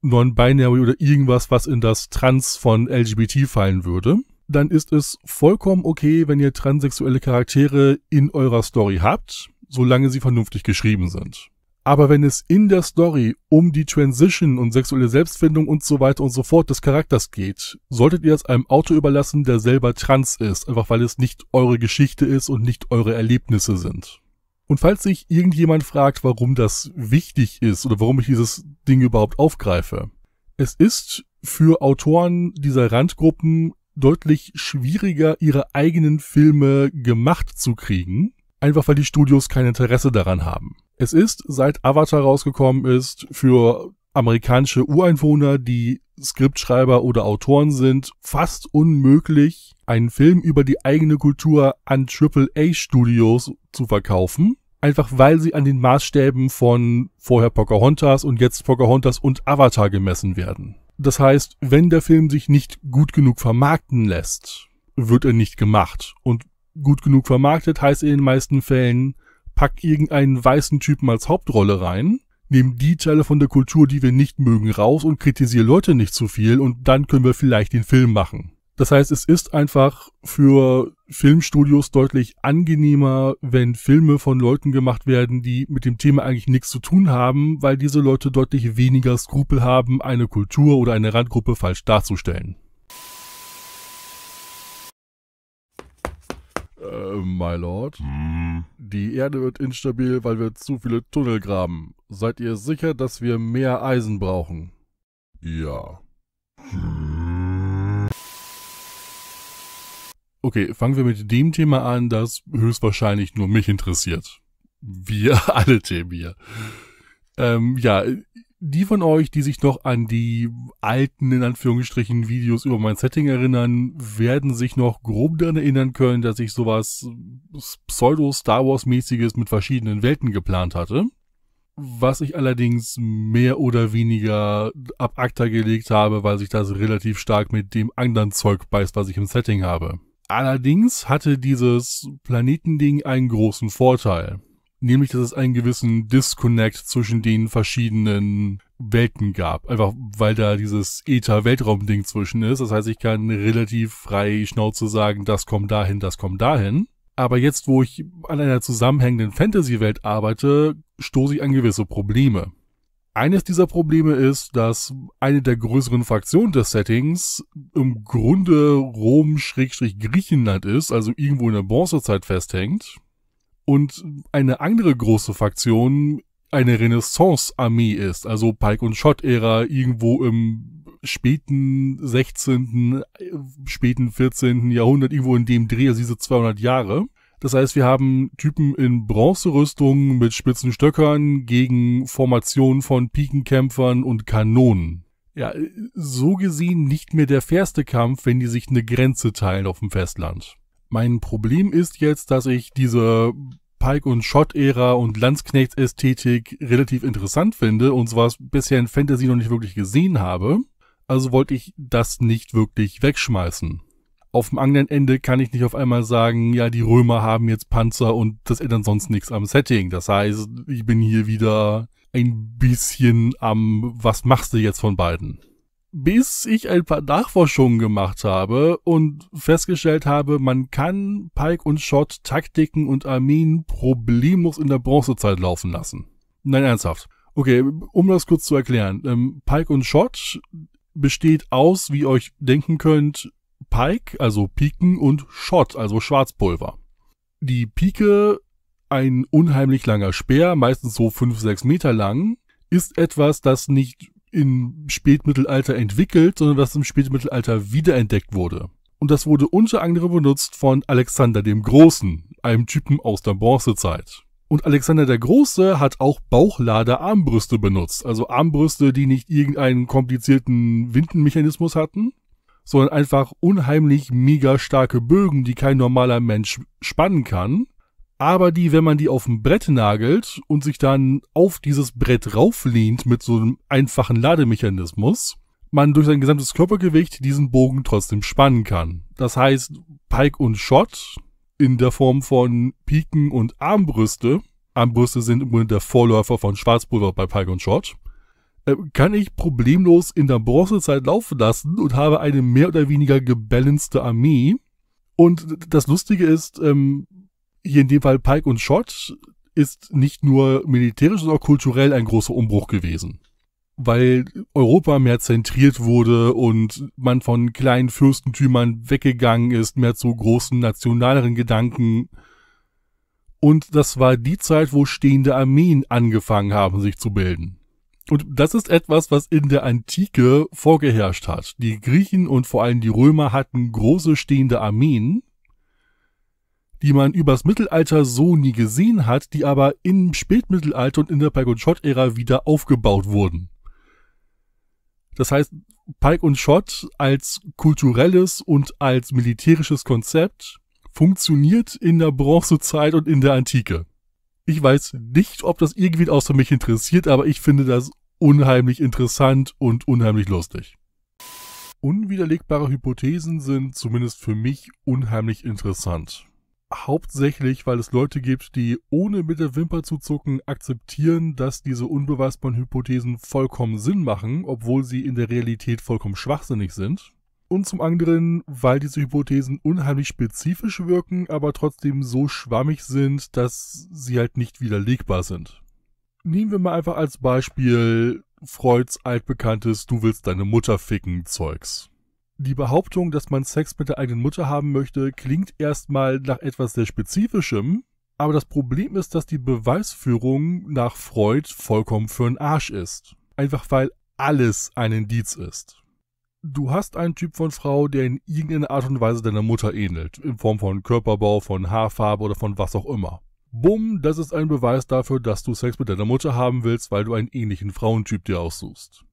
non-binary oder irgendwas, was in das Trans von LGBT fallen würde, dann ist es vollkommen okay, wenn ihr transsexuelle Charaktere in eurer Story habt, solange sie vernünftig geschrieben sind. Aber wenn es in der Story um die Transition und sexuelle Selbstfindung und so weiter und so fort des Charakters geht, solltet ihr es einem Auto überlassen, der selber trans ist, einfach weil es nicht eure Geschichte ist und nicht eure Erlebnisse sind. Und falls sich irgendjemand fragt, warum das wichtig ist oder warum ich dieses Ding überhaupt aufgreife, es ist für Autoren dieser Randgruppen deutlich schwieriger, ihre eigenen Filme gemacht zu kriegen, einfach weil die Studios kein Interesse daran haben. Es ist, seit Avatar rausgekommen ist, für amerikanische Ureinwohner, die Skriptschreiber oder Autoren sind, fast unmöglich, einen Film über die eigene Kultur an AAA-Studios zu verkaufen. Einfach weil sie an den Maßstäben von vorher Pocahontas und jetzt Pocahontas und Avatar gemessen werden. Das heißt, wenn der Film sich nicht gut genug vermarkten lässt, wird er nicht gemacht. Und gut genug vermarktet, heißt in den meisten Fällen, pack irgendeinen weißen Typen als Hauptrolle rein, nehm die Teile von der Kultur, die wir nicht mögen, raus und kritisiere Leute nicht zu viel und dann können wir vielleicht den Film machen. Das heißt, es ist einfach für Filmstudios deutlich angenehmer, wenn Filme von Leuten gemacht werden, die mit dem Thema eigentlich nichts zu tun haben, weil diese Leute deutlich weniger Skrupel haben, eine Kultur oder eine Randgruppe falsch darzustellen. Äh, my Lord. Hm. Die Erde wird instabil, weil wir zu viele Tunnel graben. Seid ihr sicher, dass wir mehr Eisen brauchen? Ja. Hm. Okay, fangen wir mit dem Thema an, das höchstwahrscheinlich nur mich interessiert. Wir alle Themen hier. Ähm, ja, die von euch, die sich noch an die alten, in Anführungsstrichen, Videos über mein Setting erinnern, werden sich noch grob daran erinnern können, dass ich sowas Pseudo-Star Wars-mäßiges mit verschiedenen Welten geplant hatte. Was ich allerdings mehr oder weniger ab ACTA gelegt habe, weil sich das relativ stark mit dem anderen Zeug beißt, was ich im Setting habe. Allerdings hatte dieses Planetending einen großen Vorteil nämlich dass es einen gewissen Disconnect zwischen den verschiedenen Welten gab. Einfach weil da dieses Ether-Weltraum-Ding zwischen ist. Das heißt, ich kann relativ frei Schnauze sagen, das kommt dahin, das kommt dahin. Aber jetzt, wo ich an einer zusammenhängenden Fantasy-Welt arbeite, stoße ich an gewisse Probleme. Eines dieser Probleme ist, dass eine der größeren Fraktionen des Settings im Grunde Rom-Griechenland ist, also irgendwo in der Bronzezeit festhängt und eine andere große Fraktion eine Renaissance-Armee ist, also Pike und Schott-Ära irgendwo im späten 16., äh, späten 14. Jahrhundert, irgendwo in dem Dreh, also diese 200 Jahre. Das heißt, wir haben Typen in Bronzerüstungen mit spitzen Stöckern gegen Formationen von Pikenkämpfern und Kanonen. Ja, so gesehen nicht mehr der fairste Kampf, wenn die sich eine Grenze teilen auf dem Festland. Mein Problem ist jetzt, dass ich diese Pike- und Schott-Ära und Landsknechts-Ästhetik relativ interessant finde und zwar bisher in Fantasy noch nicht wirklich gesehen habe. Also wollte ich das nicht wirklich wegschmeißen. Auf dem anderen Ende kann ich nicht auf einmal sagen, ja, die Römer haben jetzt Panzer und das ändert sonst nichts am Setting. Das heißt, ich bin hier wieder ein bisschen am, was machst du jetzt von beiden? bis ich ein paar Nachforschungen gemacht habe und festgestellt habe, man kann Pike und Schott Taktiken und Armeen problemlos in der Bronzezeit laufen lassen. Nein, ernsthaft. Okay, um das kurz zu erklären. Ähm, Pike und Schott besteht aus, wie ihr euch denken könnt, Pike, also Piken und Schott, also Schwarzpulver. Die Pike, ein unheimlich langer Speer, meistens so 5, 6 Meter lang, ist etwas, das nicht im Spätmittelalter entwickelt, sondern das im Spätmittelalter wiederentdeckt wurde. Und das wurde unter anderem benutzt von Alexander dem Großen, einem Typen aus der Bronzezeit. Und Alexander der Große hat auch Bauchlader-Armbrüste benutzt, also Armbrüste, die nicht irgendeinen komplizierten Windenmechanismus hatten, sondern einfach unheimlich mega starke Bögen, die kein normaler Mensch spannen kann aber die, wenn man die auf ein Brett nagelt und sich dann auf dieses Brett rauflehnt mit so einem einfachen Lademechanismus, man durch sein gesamtes Körpergewicht diesen Bogen trotzdem spannen kann. Das heißt, Pike und Shot in der Form von Piken und Armbrüste, Armbrüste sind im Grunde der Vorläufer von Schwarzpulver bei Pike und Shot, äh, kann ich problemlos in der Bronzezeit laufen lassen und habe eine mehr oder weniger gebalancete Armee. Und das Lustige ist, ähm, hier in dem Fall Pike und Schott ist nicht nur militärisch, sondern auch kulturell ein großer Umbruch gewesen. Weil Europa mehr zentriert wurde und man von kleinen Fürstentümern weggegangen ist, mehr zu großen nationaleren Gedanken. Und das war die Zeit, wo stehende Armeen angefangen haben, sich zu bilden. Und das ist etwas, was in der Antike vorgeherrscht hat. Die Griechen und vor allem die Römer hatten große stehende Armeen, die man übers Mittelalter so nie gesehen hat, die aber im Spätmittelalter und in der Pike und Schott Ära wieder aufgebaut wurden. Das heißt, Pike und Schott als kulturelles und als militärisches Konzept funktioniert in der Bronzezeit und in der Antike. Ich weiß nicht, ob das irgendwie außer mich interessiert, aber ich finde das unheimlich interessant und unheimlich lustig. Unwiderlegbare Hypothesen sind zumindest für mich unheimlich interessant hauptsächlich, weil es Leute gibt, die ohne mit der Wimper zu zucken akzeptieren, dass diese unbeweisbaren Hypothesen vollkommen Sinn machen, obwohl sie in der Realität vollkommen schwachsinnig sind. Und zum anderen, weil diese Hypothesen unheimlich spezifisch wirken, aber trotzdem so schwammig sind, dass sie halt nicht widerlegbar sind. Nehmen wir mal einfach als Beispiel Freuds altbekanntes Du willst deine Mutter ficken Zeugs die Behauptung, dass man Sex mit der eigenen Mutter haben möchte, klingt erstmal nach etwas sehr Spezifischem, aber das Problem ist, dass die Beweisführung nach Freud vollkommen für den Arsch ist. Einfach weil alles ein Indiz ist. Du hast einen Typ von Frau, der in irgendeiner Art und Weise deiner Mutter ähnelt, in Form von Körperbau, von Haarfarbe oder von was auch immer. Bumm, das ist ein Beweis dafür, dass du Sex mit deiner Mutter haben willst, weil du einen ähnlichen Frauentyp dir aussuchst.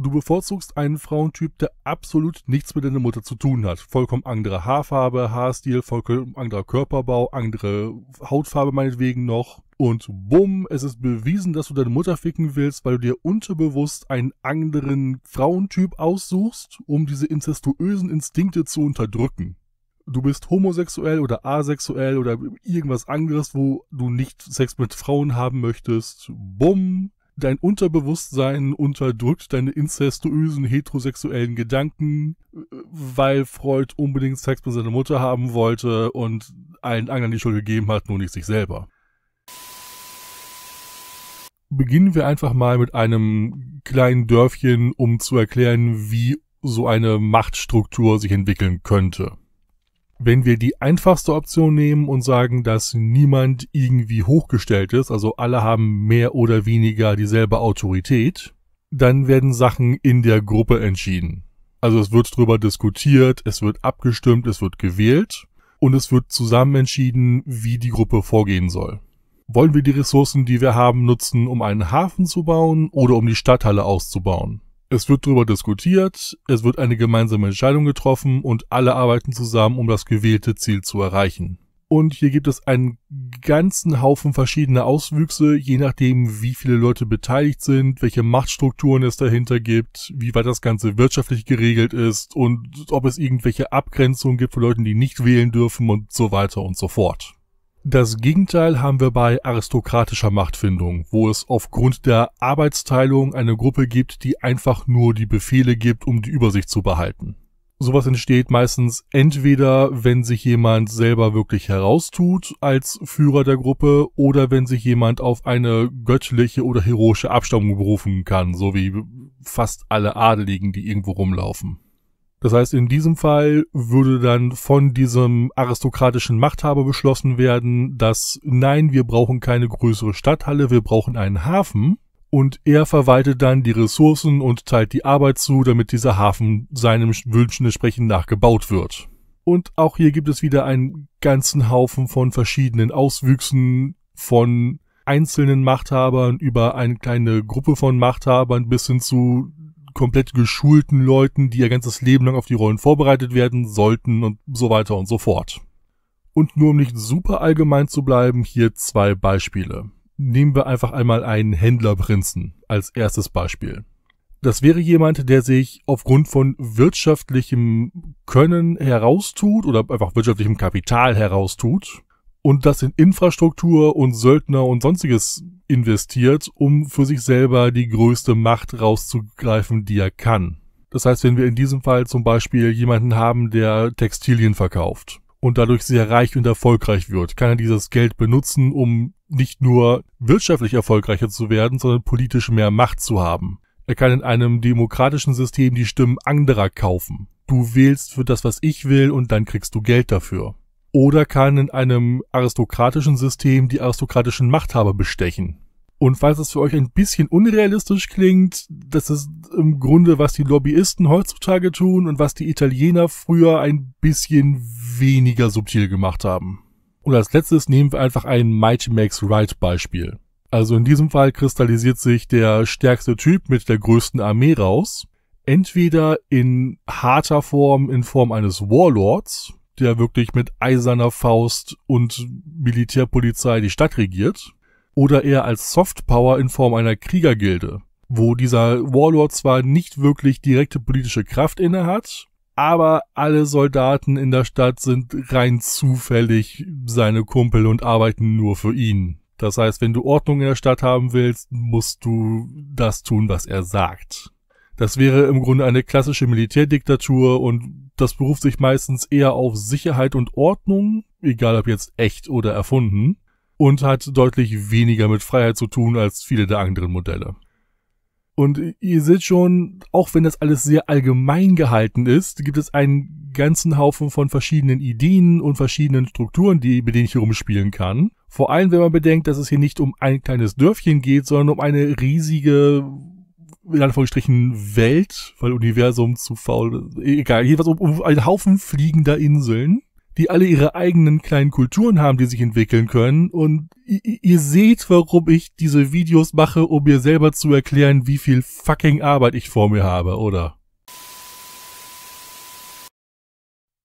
Du bevorzugst einen Frauentyp, der absolut nichts mit deiner Mutter zu tun hat. Vollkommen andere Haarfarbe, Haarstil, vollkommen anderer Körperbau, andere Hautfarbe meinetwegen noch. Und bumm, es ist bewiesen, dass du deine Mutter ficken willst, weil du dir unterbewusst einen anderen Frauentyp aussuchst, um diese incestuösen Instinkte zu unterdrücken du bist homosexuell oder asexuell oder irgendwas anderes, wo du nicht Sex mit Frauen haben möchtest, bumm, dein Unterbewusstsein unterdrückt deine incestuösen heterosexuellen Gedanken, weil Freud unbedingt Sex mit seiner Mutter haben wollte und allen anderen die Schuld gegeben hat, nur nicht sich selber. Beginnen wir einfach mal mit einem kleinen Dörfchen, um zu erklären, wie so eine Machtstruktur sich entwickeln könnte wenn wir die einfachste Option nehmen und sagen, dass niemand irgendwie hochgestellt ist, also alle haben mehr oder weniger dieselbe Autorität, dann werden Sachen in der Gruppe entschieden. Also es wird drüber diskutiert, es wird abgestimmt, es wird gewählt und es wird zusammen entschieden, wie die Gruppe vorgehen soll. Wollen wir die Ressourcen, die wir haben, nutzen, um einen Hafen zu bauen oder um die Stadthalle auszubauen? Es wird darüber diskutiert, es wird eine gemeinsame Entscheidung getroffen und alle arbeiten zusammen, um das gewählte Ziel zu erreichen. Und hier gibt es einen ganzen Haufen verschiedener Auswüchse, je nachdem, wie viele Leute beteiligt sind, welche Machtstrukturen es dahinter gibt, wie weit das Ganze wirtschaftlich geregelt ist und ob es irgendwelche Abgrenzungen gibt für Leute, die nicht wählen dürfen und so weiter und so fort. Das Gegenteil haben wir bei aristokratischer Machtfindung, wo es aufgrund der Arbeitsteilung eine Gruppe gibt, die einfach nur die Befehle gibt, um die Übersicht zu behalten. Sowas entsteht meistens entweder, wenn sich jemand selber wirklich heraustut als Führer der Gruppe oder wenn sich jemand auf eine göttliche oder heroische Abstammung berufen kann, so wie fast alle Adeligen, die irgendwo rumlaufen. Das heißt, in diesem Fall würde dann von diesem aristokratischen Machthaber beschlossen werden, dass nein, wir brauchen keine größere Stadthalle, wir brauchen einen Hafen. Und er verwaltet dann die Ressourcen und teilt die Arbeit zu, damit dieser Hafen seinem Wünschen entsprechend nachgebaut wird. Und auch hier gibt es wieder einen ganzen Haufen von verschiedenen Auswüchsen von einzelnen Machthabern über eine kleine Gruppe von Machthabern bis hin zu komplett geschulten Leuten, die ihr ganzes Leben lang auf die Rollen vorbereitet werden sollten und so weiter und so fort. Und nur um nicht super allgemein zu bleiben, hier zwei Beispiele. Nehmen wir einfach einmal einen Händlerprinzen als erstes Beispiel. Das wäre jemand, der sich aufgrund von wirtschaftlichem Können heraustut oder einfach wirtschaftlichem Kapital heraustut und das in Infrastruktur und Söldner und sonstiges investiert, um für sich selber die größte Macht rauszugreifen, die er kann. Das heißt, wenn wir in diesem Fall zum Beispiel jemanden haben, der Textilien verkauft und dadurch sehr reich und erfolgreich wird, kann er dieses Geld benutzen, um nicht nur wirtschaftlich erfolgreicher zu werden, sondern politisch mehr Macht zu haben. Er kann in einem demokratischen System die Stimmen anderer kaufen. Du wählst für das, was ich will, und dann kriegst du Geld dafür oder kann in einem aristokratischen System die aristokratischen Machthaber bestechen. Und falls es für euch ein bisschen unrealistisch klingt, das ist im Grunde, was die Lobbyisten heutzutage tun und was die Italiener früher ein bisschen weniger subtil gemacht haben. Und als letztes nehmen wir einfach ein Mighty Max Right Beispiel. Also in diesem Fall kristallisiert sich der stärkste Typ mit der größten Armee raus. Entweder in harter Form in Form eines Warlords, der wirklich mit eiserner Faust und Militärpolizei die Stadt regiert, oder eher als Softpower in Form einer Kriegergilde, wo dieser Warlord zwar nicht wirklich direkte politische Kraft innehat, aber alle Soldaten in der Stadt sind rein zufällig seine Kumpel und arbeiten nur für ihn. Das heißt, wenn du Ordnung in der Stadt haben willst, musst du das tun, was er sagt. Das wäre im Grunde eine klassische Militärdiktatur und das beruft sich meistens eher auf Sicherheit und Ordnung, egal ob jetzt echt oder erfunden, und hat deutlich weniger mit Freiheit zu tun als viele der anderen Modelle. Und ihr seht schon, auch wenn das alles sehr allgemein gehalten ist, gibt es einen ganzen Haufen von verschiedenen Ideen und verschiedenen Strukturen, die, mit denen ich hier rumspielen kann. Vor allem, wenn man bedenkt, dass es hier nicht um ein kleines Dörfchen geht, sondern um eine riesige in Anführungsstrichen Welt, weil Universum zu faul, egal, jedenfalls um, um einen Haufen fliegender Inseln, die alle ihre eigenen kleinen Kulturen haben, die sich entwickeln können. Und ihr, ihr seht, warum ich diese Videos mache, um mir selber zu erklären, wie viel fucking Arbeit ich vor mir habe, oder?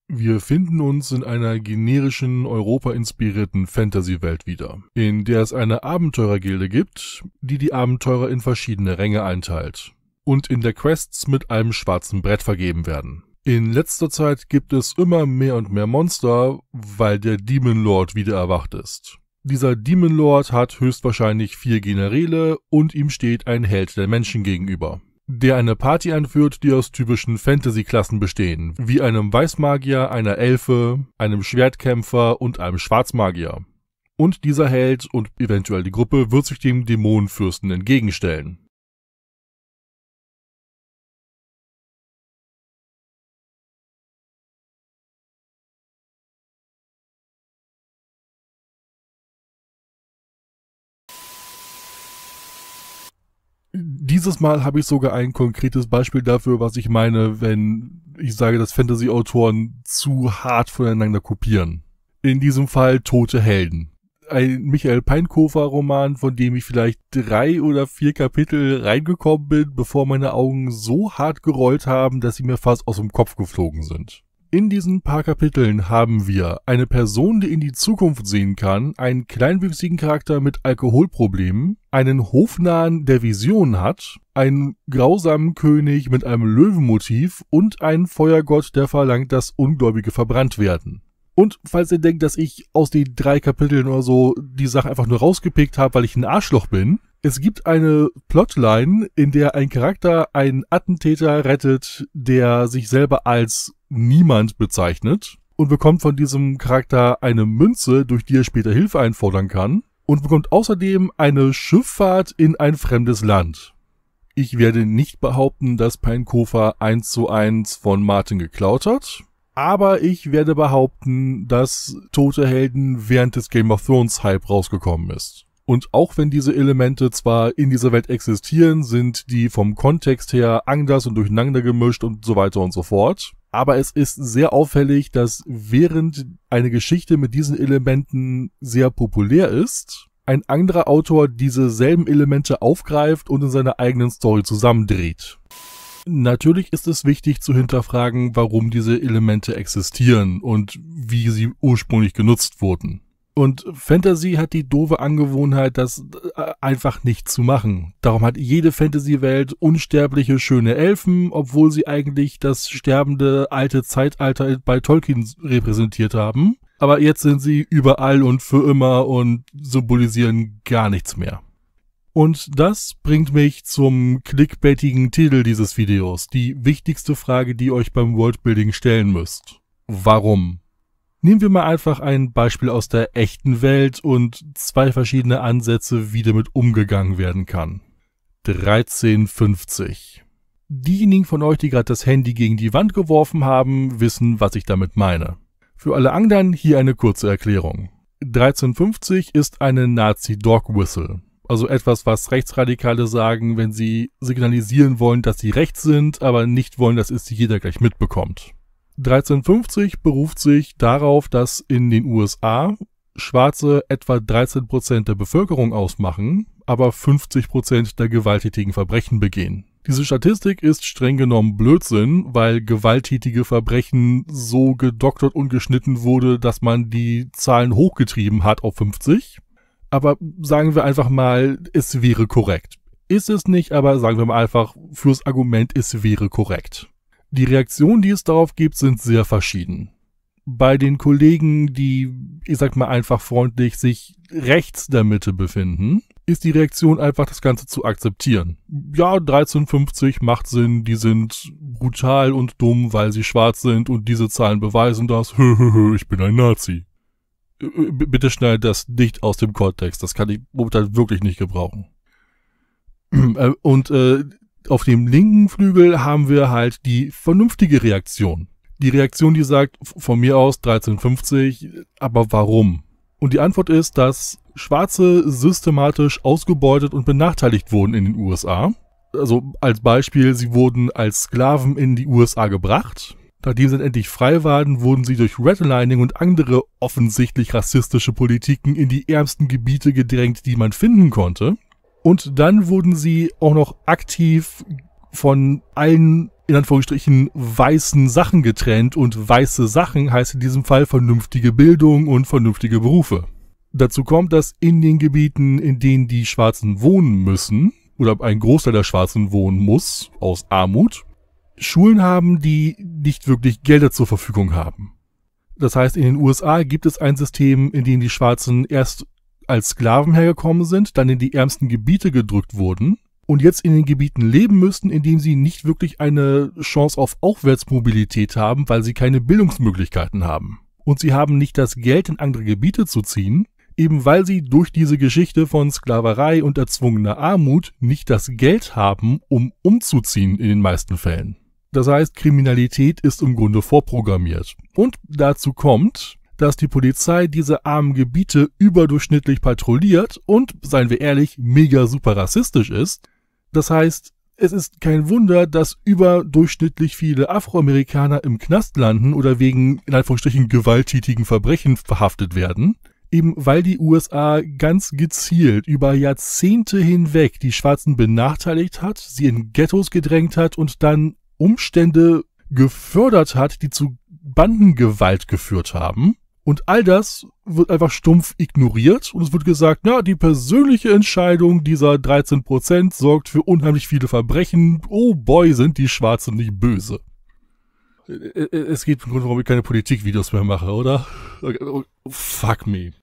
Wir finden uns in einer generischen, Europa-inspirierten Fantasy-Welt wieder, in der es eine Abenteurergilde gibt, die die Abenteurer in verschiedene Ränge einteilt und in der Quests mit einem schwarzen Brett vergeben werden. In letzter Zeit gibt es immer mehr und mehr Monster, weil der Demon Lord wieder erwacht ist. Dieser Demon Lord hat höchstwahrscheinlich vier Generäle und ihm steht ein Held der Menschen gegenüber der eine Party anführt, die aus typischen Fantasy-Klassen bestehen, wie einem Weißmagier, einer Elfe, einem Schwertkämpfer und einem Schwarzmagier. Und dieser Held und eventuell die Gruppe wird sich dem Dämonenfürsten entgegenstellen. dieses Mal habe ich sogar ein konkretes Beispiel dafür, was ich meine, wenn ich sage, dass Fantasy-Autoren zu hart voneinander kopieren. In diesem Fall Tote Helden. Ein Michael Peinkofer-Roman, von dem ich vielleicht drei oder vier Kapitel reingekommen bin, bevor meine Augen so hart gerollt haben, dass sie mir fast aus dem Kopf geflogen sind. In diesen paar Kapiteln haben wir eine Person, die in die Zukunft sehen kann, einen kleinwüchsigen Charakter mit Alkoholproblemen, einen Hofnahen, der Visionen hat, einen grausamen König mit einem Löwenmotiv und einen Feuergott, der verlangt, dass Ungläubige verbrannt werden. Und falls ihr denkt, dass ich aus den drei Kapiteln oder so die Sache einfach nur rausgepickt habe, weil ich ein Arschloch bin, es gibt eine Plotline, in der ein Charakter einen Attentäter rettet, der sich selber als niemand bezeichnet und bekommt von diesem Charakter eine Münze, durch die er später Hilfe einfordern kann und bekommt außerdem eine Schifffahrt in ein fremdes Land. Ich werde nicht behaupten, dass Peinkofer eins zu eins von Martin geklaut hat, aber ich werde behaupten, dass Tote Helden während des Game of Thrones Hype rausgekommen ist. Und auch wenn diese Elemente zwar in dieser Welt existieren, sind die vom Kontext her anders und durcheinander gemischt und so weiter und so fort. Aber es ist sehr auffällig, dass während eine Geschichte mit diesen Elementen sehr populär ist, ein anderer Autor diese selben Elemente aufgreift und in seiner eigenen Story zusammendreht. Natürlich ist es wichtig zu hinterfragen, warum diese Elemente existieren und wie sie ursprünglich genutzt wurden. Und Fantasy hat die doofe Angewohnheit, das äh, einfach nicht zu machen. Darum hat jede Fantasy-Welt unsterbliche, schöne Elfen, obwohl sie eigentlich das sterbende alte Zeitalter bei Tolkien repräsentiert haben. Aber jetzt sind sie überall und für immer und symbolisieren gar nichts mehr. Und das bringt mich zum clickbaitigen Titel dieses Videos. Die wichtigste Frage, die ihr euch beim Worldbuilding stellen müsst. Warum? Nehmen wir mal einfach ein Beispiel aus der echten Welt und zwei verschiedene Ansätze, wie damit umgegangen werden kann. 1350. Diejenigen von euch, die gerade das Handy gegen die Wand geworfen haben, wissen, was ich damit meine. Für alle anderen hier eine kurze Erklärung. 1350 ist eine Nazi-Dog-Whistle. Also etwas, was Rechtsradikale sagen, wenn sie signalisieren wollen, dass sie rechts sind, aber nicht wollen, dass es jeder gleich mitbekommt. 1350 beruft sich darauf, dass in den USA Schwarze etwa 13 der Bevölkerung ausmachen, aber 50 der gewalttätigen Verbrechen begehen. Diese Statistik ist streng genommen Blödsinn, weil gewalttätige Verbrechen so gedoktert und geschnitten wurde, dass man die Zahlen hochgetrieben hat auf 50. Aber sagen wir einfach mal, es wäre korrekt. Ist es nicht, aber sagen wir mal einfach, fürs Argument, es wäre korrekt. Die Reaktionen, die es darauf gibt, sind sehr verschieden. Bei den Kollegen, die, ich sag mal einfach freundlich, sich rechts der Mitte befinden, ist die Reaktion einfach, das Ganze zu akzeptieren. Ja, 1350 macht Sinn, die sind brutal und dumm, weil sie schwarz sind und diese Zahlen beweisen das, ich bin ein Nazi. Äh, äh, b bitte schneid das nicht aus dem Kontext, das kann ich momentan wirklich nicht gebrauchen. Äh, und äh, auf dem linken Flügel haben wir halt die vernünftige Reaktion. Die Reaktion, die sagt, von mir aus 1350, aber warum? Und die Antwort ist, dass Schwarze systematisch ausgebeutet und benachteiligt wurden in den USA. Also als Beispiel, sie wurden als Sklaven in die USA gebracht. Nachdem sie endlich frei waren, wurden sie durch Redlining und andere offensichtlich rassistische Politiken in die ärmsten Gebiete gedrängt, die man finden konnte. Und dann wurden sie auch noch aktiv von allen in Anführungsstrichen weißen Sachen getrennt und weiße Sachen heißt in diesem Fall vernünftige Bildung und vernünftige Berufe. Dazu kommt, dass in den Gebieten, in denen die Schwarzen wohnen müssen, oder ein Großteil der Schwarzen wohnen muss, aus Armut, Schulen haben, die nicht wirklich Gelder zur Verfügung haben. Das heißt, in den USA gibt es ein System, in dem die Schwarzen erst als Sklaven hergekommen sind, dann in die ärmsten Gebiete gedrückt wurden und jetzt in den Gebieten leben müssten, in denen sie nicht wirklich eine Chance auf Aufwärtsmobilität haben, weil sie keine Bildungsmöglichkeiten haben. Und sie haben nicht das Geld, in andere Gebiete zu ziehen, eben weil sie durch diese Geschichte von Sklaverei und erzwungener Armut nicht das Geld haben, um umzuziehen in den meisten Fällen. Das heißt, Kriminalität ist im Grunde vorprogrammiert. Und dazu kommt, dass die Polizei diese armen Gebiete überdurchschnittlich patrouilliert und, seien wir ehrlich, mega super rassistisch ist. Das heißt, es ist kein Wunder, dass überdurchschnittlich viele Afroamerikaner im Knast landen oder wegen in Anführungsstrichen gewalttätigen Verbrechen verhaftet werden, eben weil die USA ganz gezielt über Jahrzehnte hinweg die Schwarzen benachteiligt hat, sie in Ghettos gedrängt hat und dann Umstände gefördert hat, die zu Bandengewalt geführt haben. Und all das wird einfach stumpf ignoriert und es wird gesagt, na, die persönliche Entscheidung dieser 13% sorgt für unheimlich viele Verbrechen. Oh boy, sind die Schwarzen nicht böse. Äh, äh, es gibt im Grunde, warum ich keine Politikvideos mehr mache, oder? Oh, fuck me.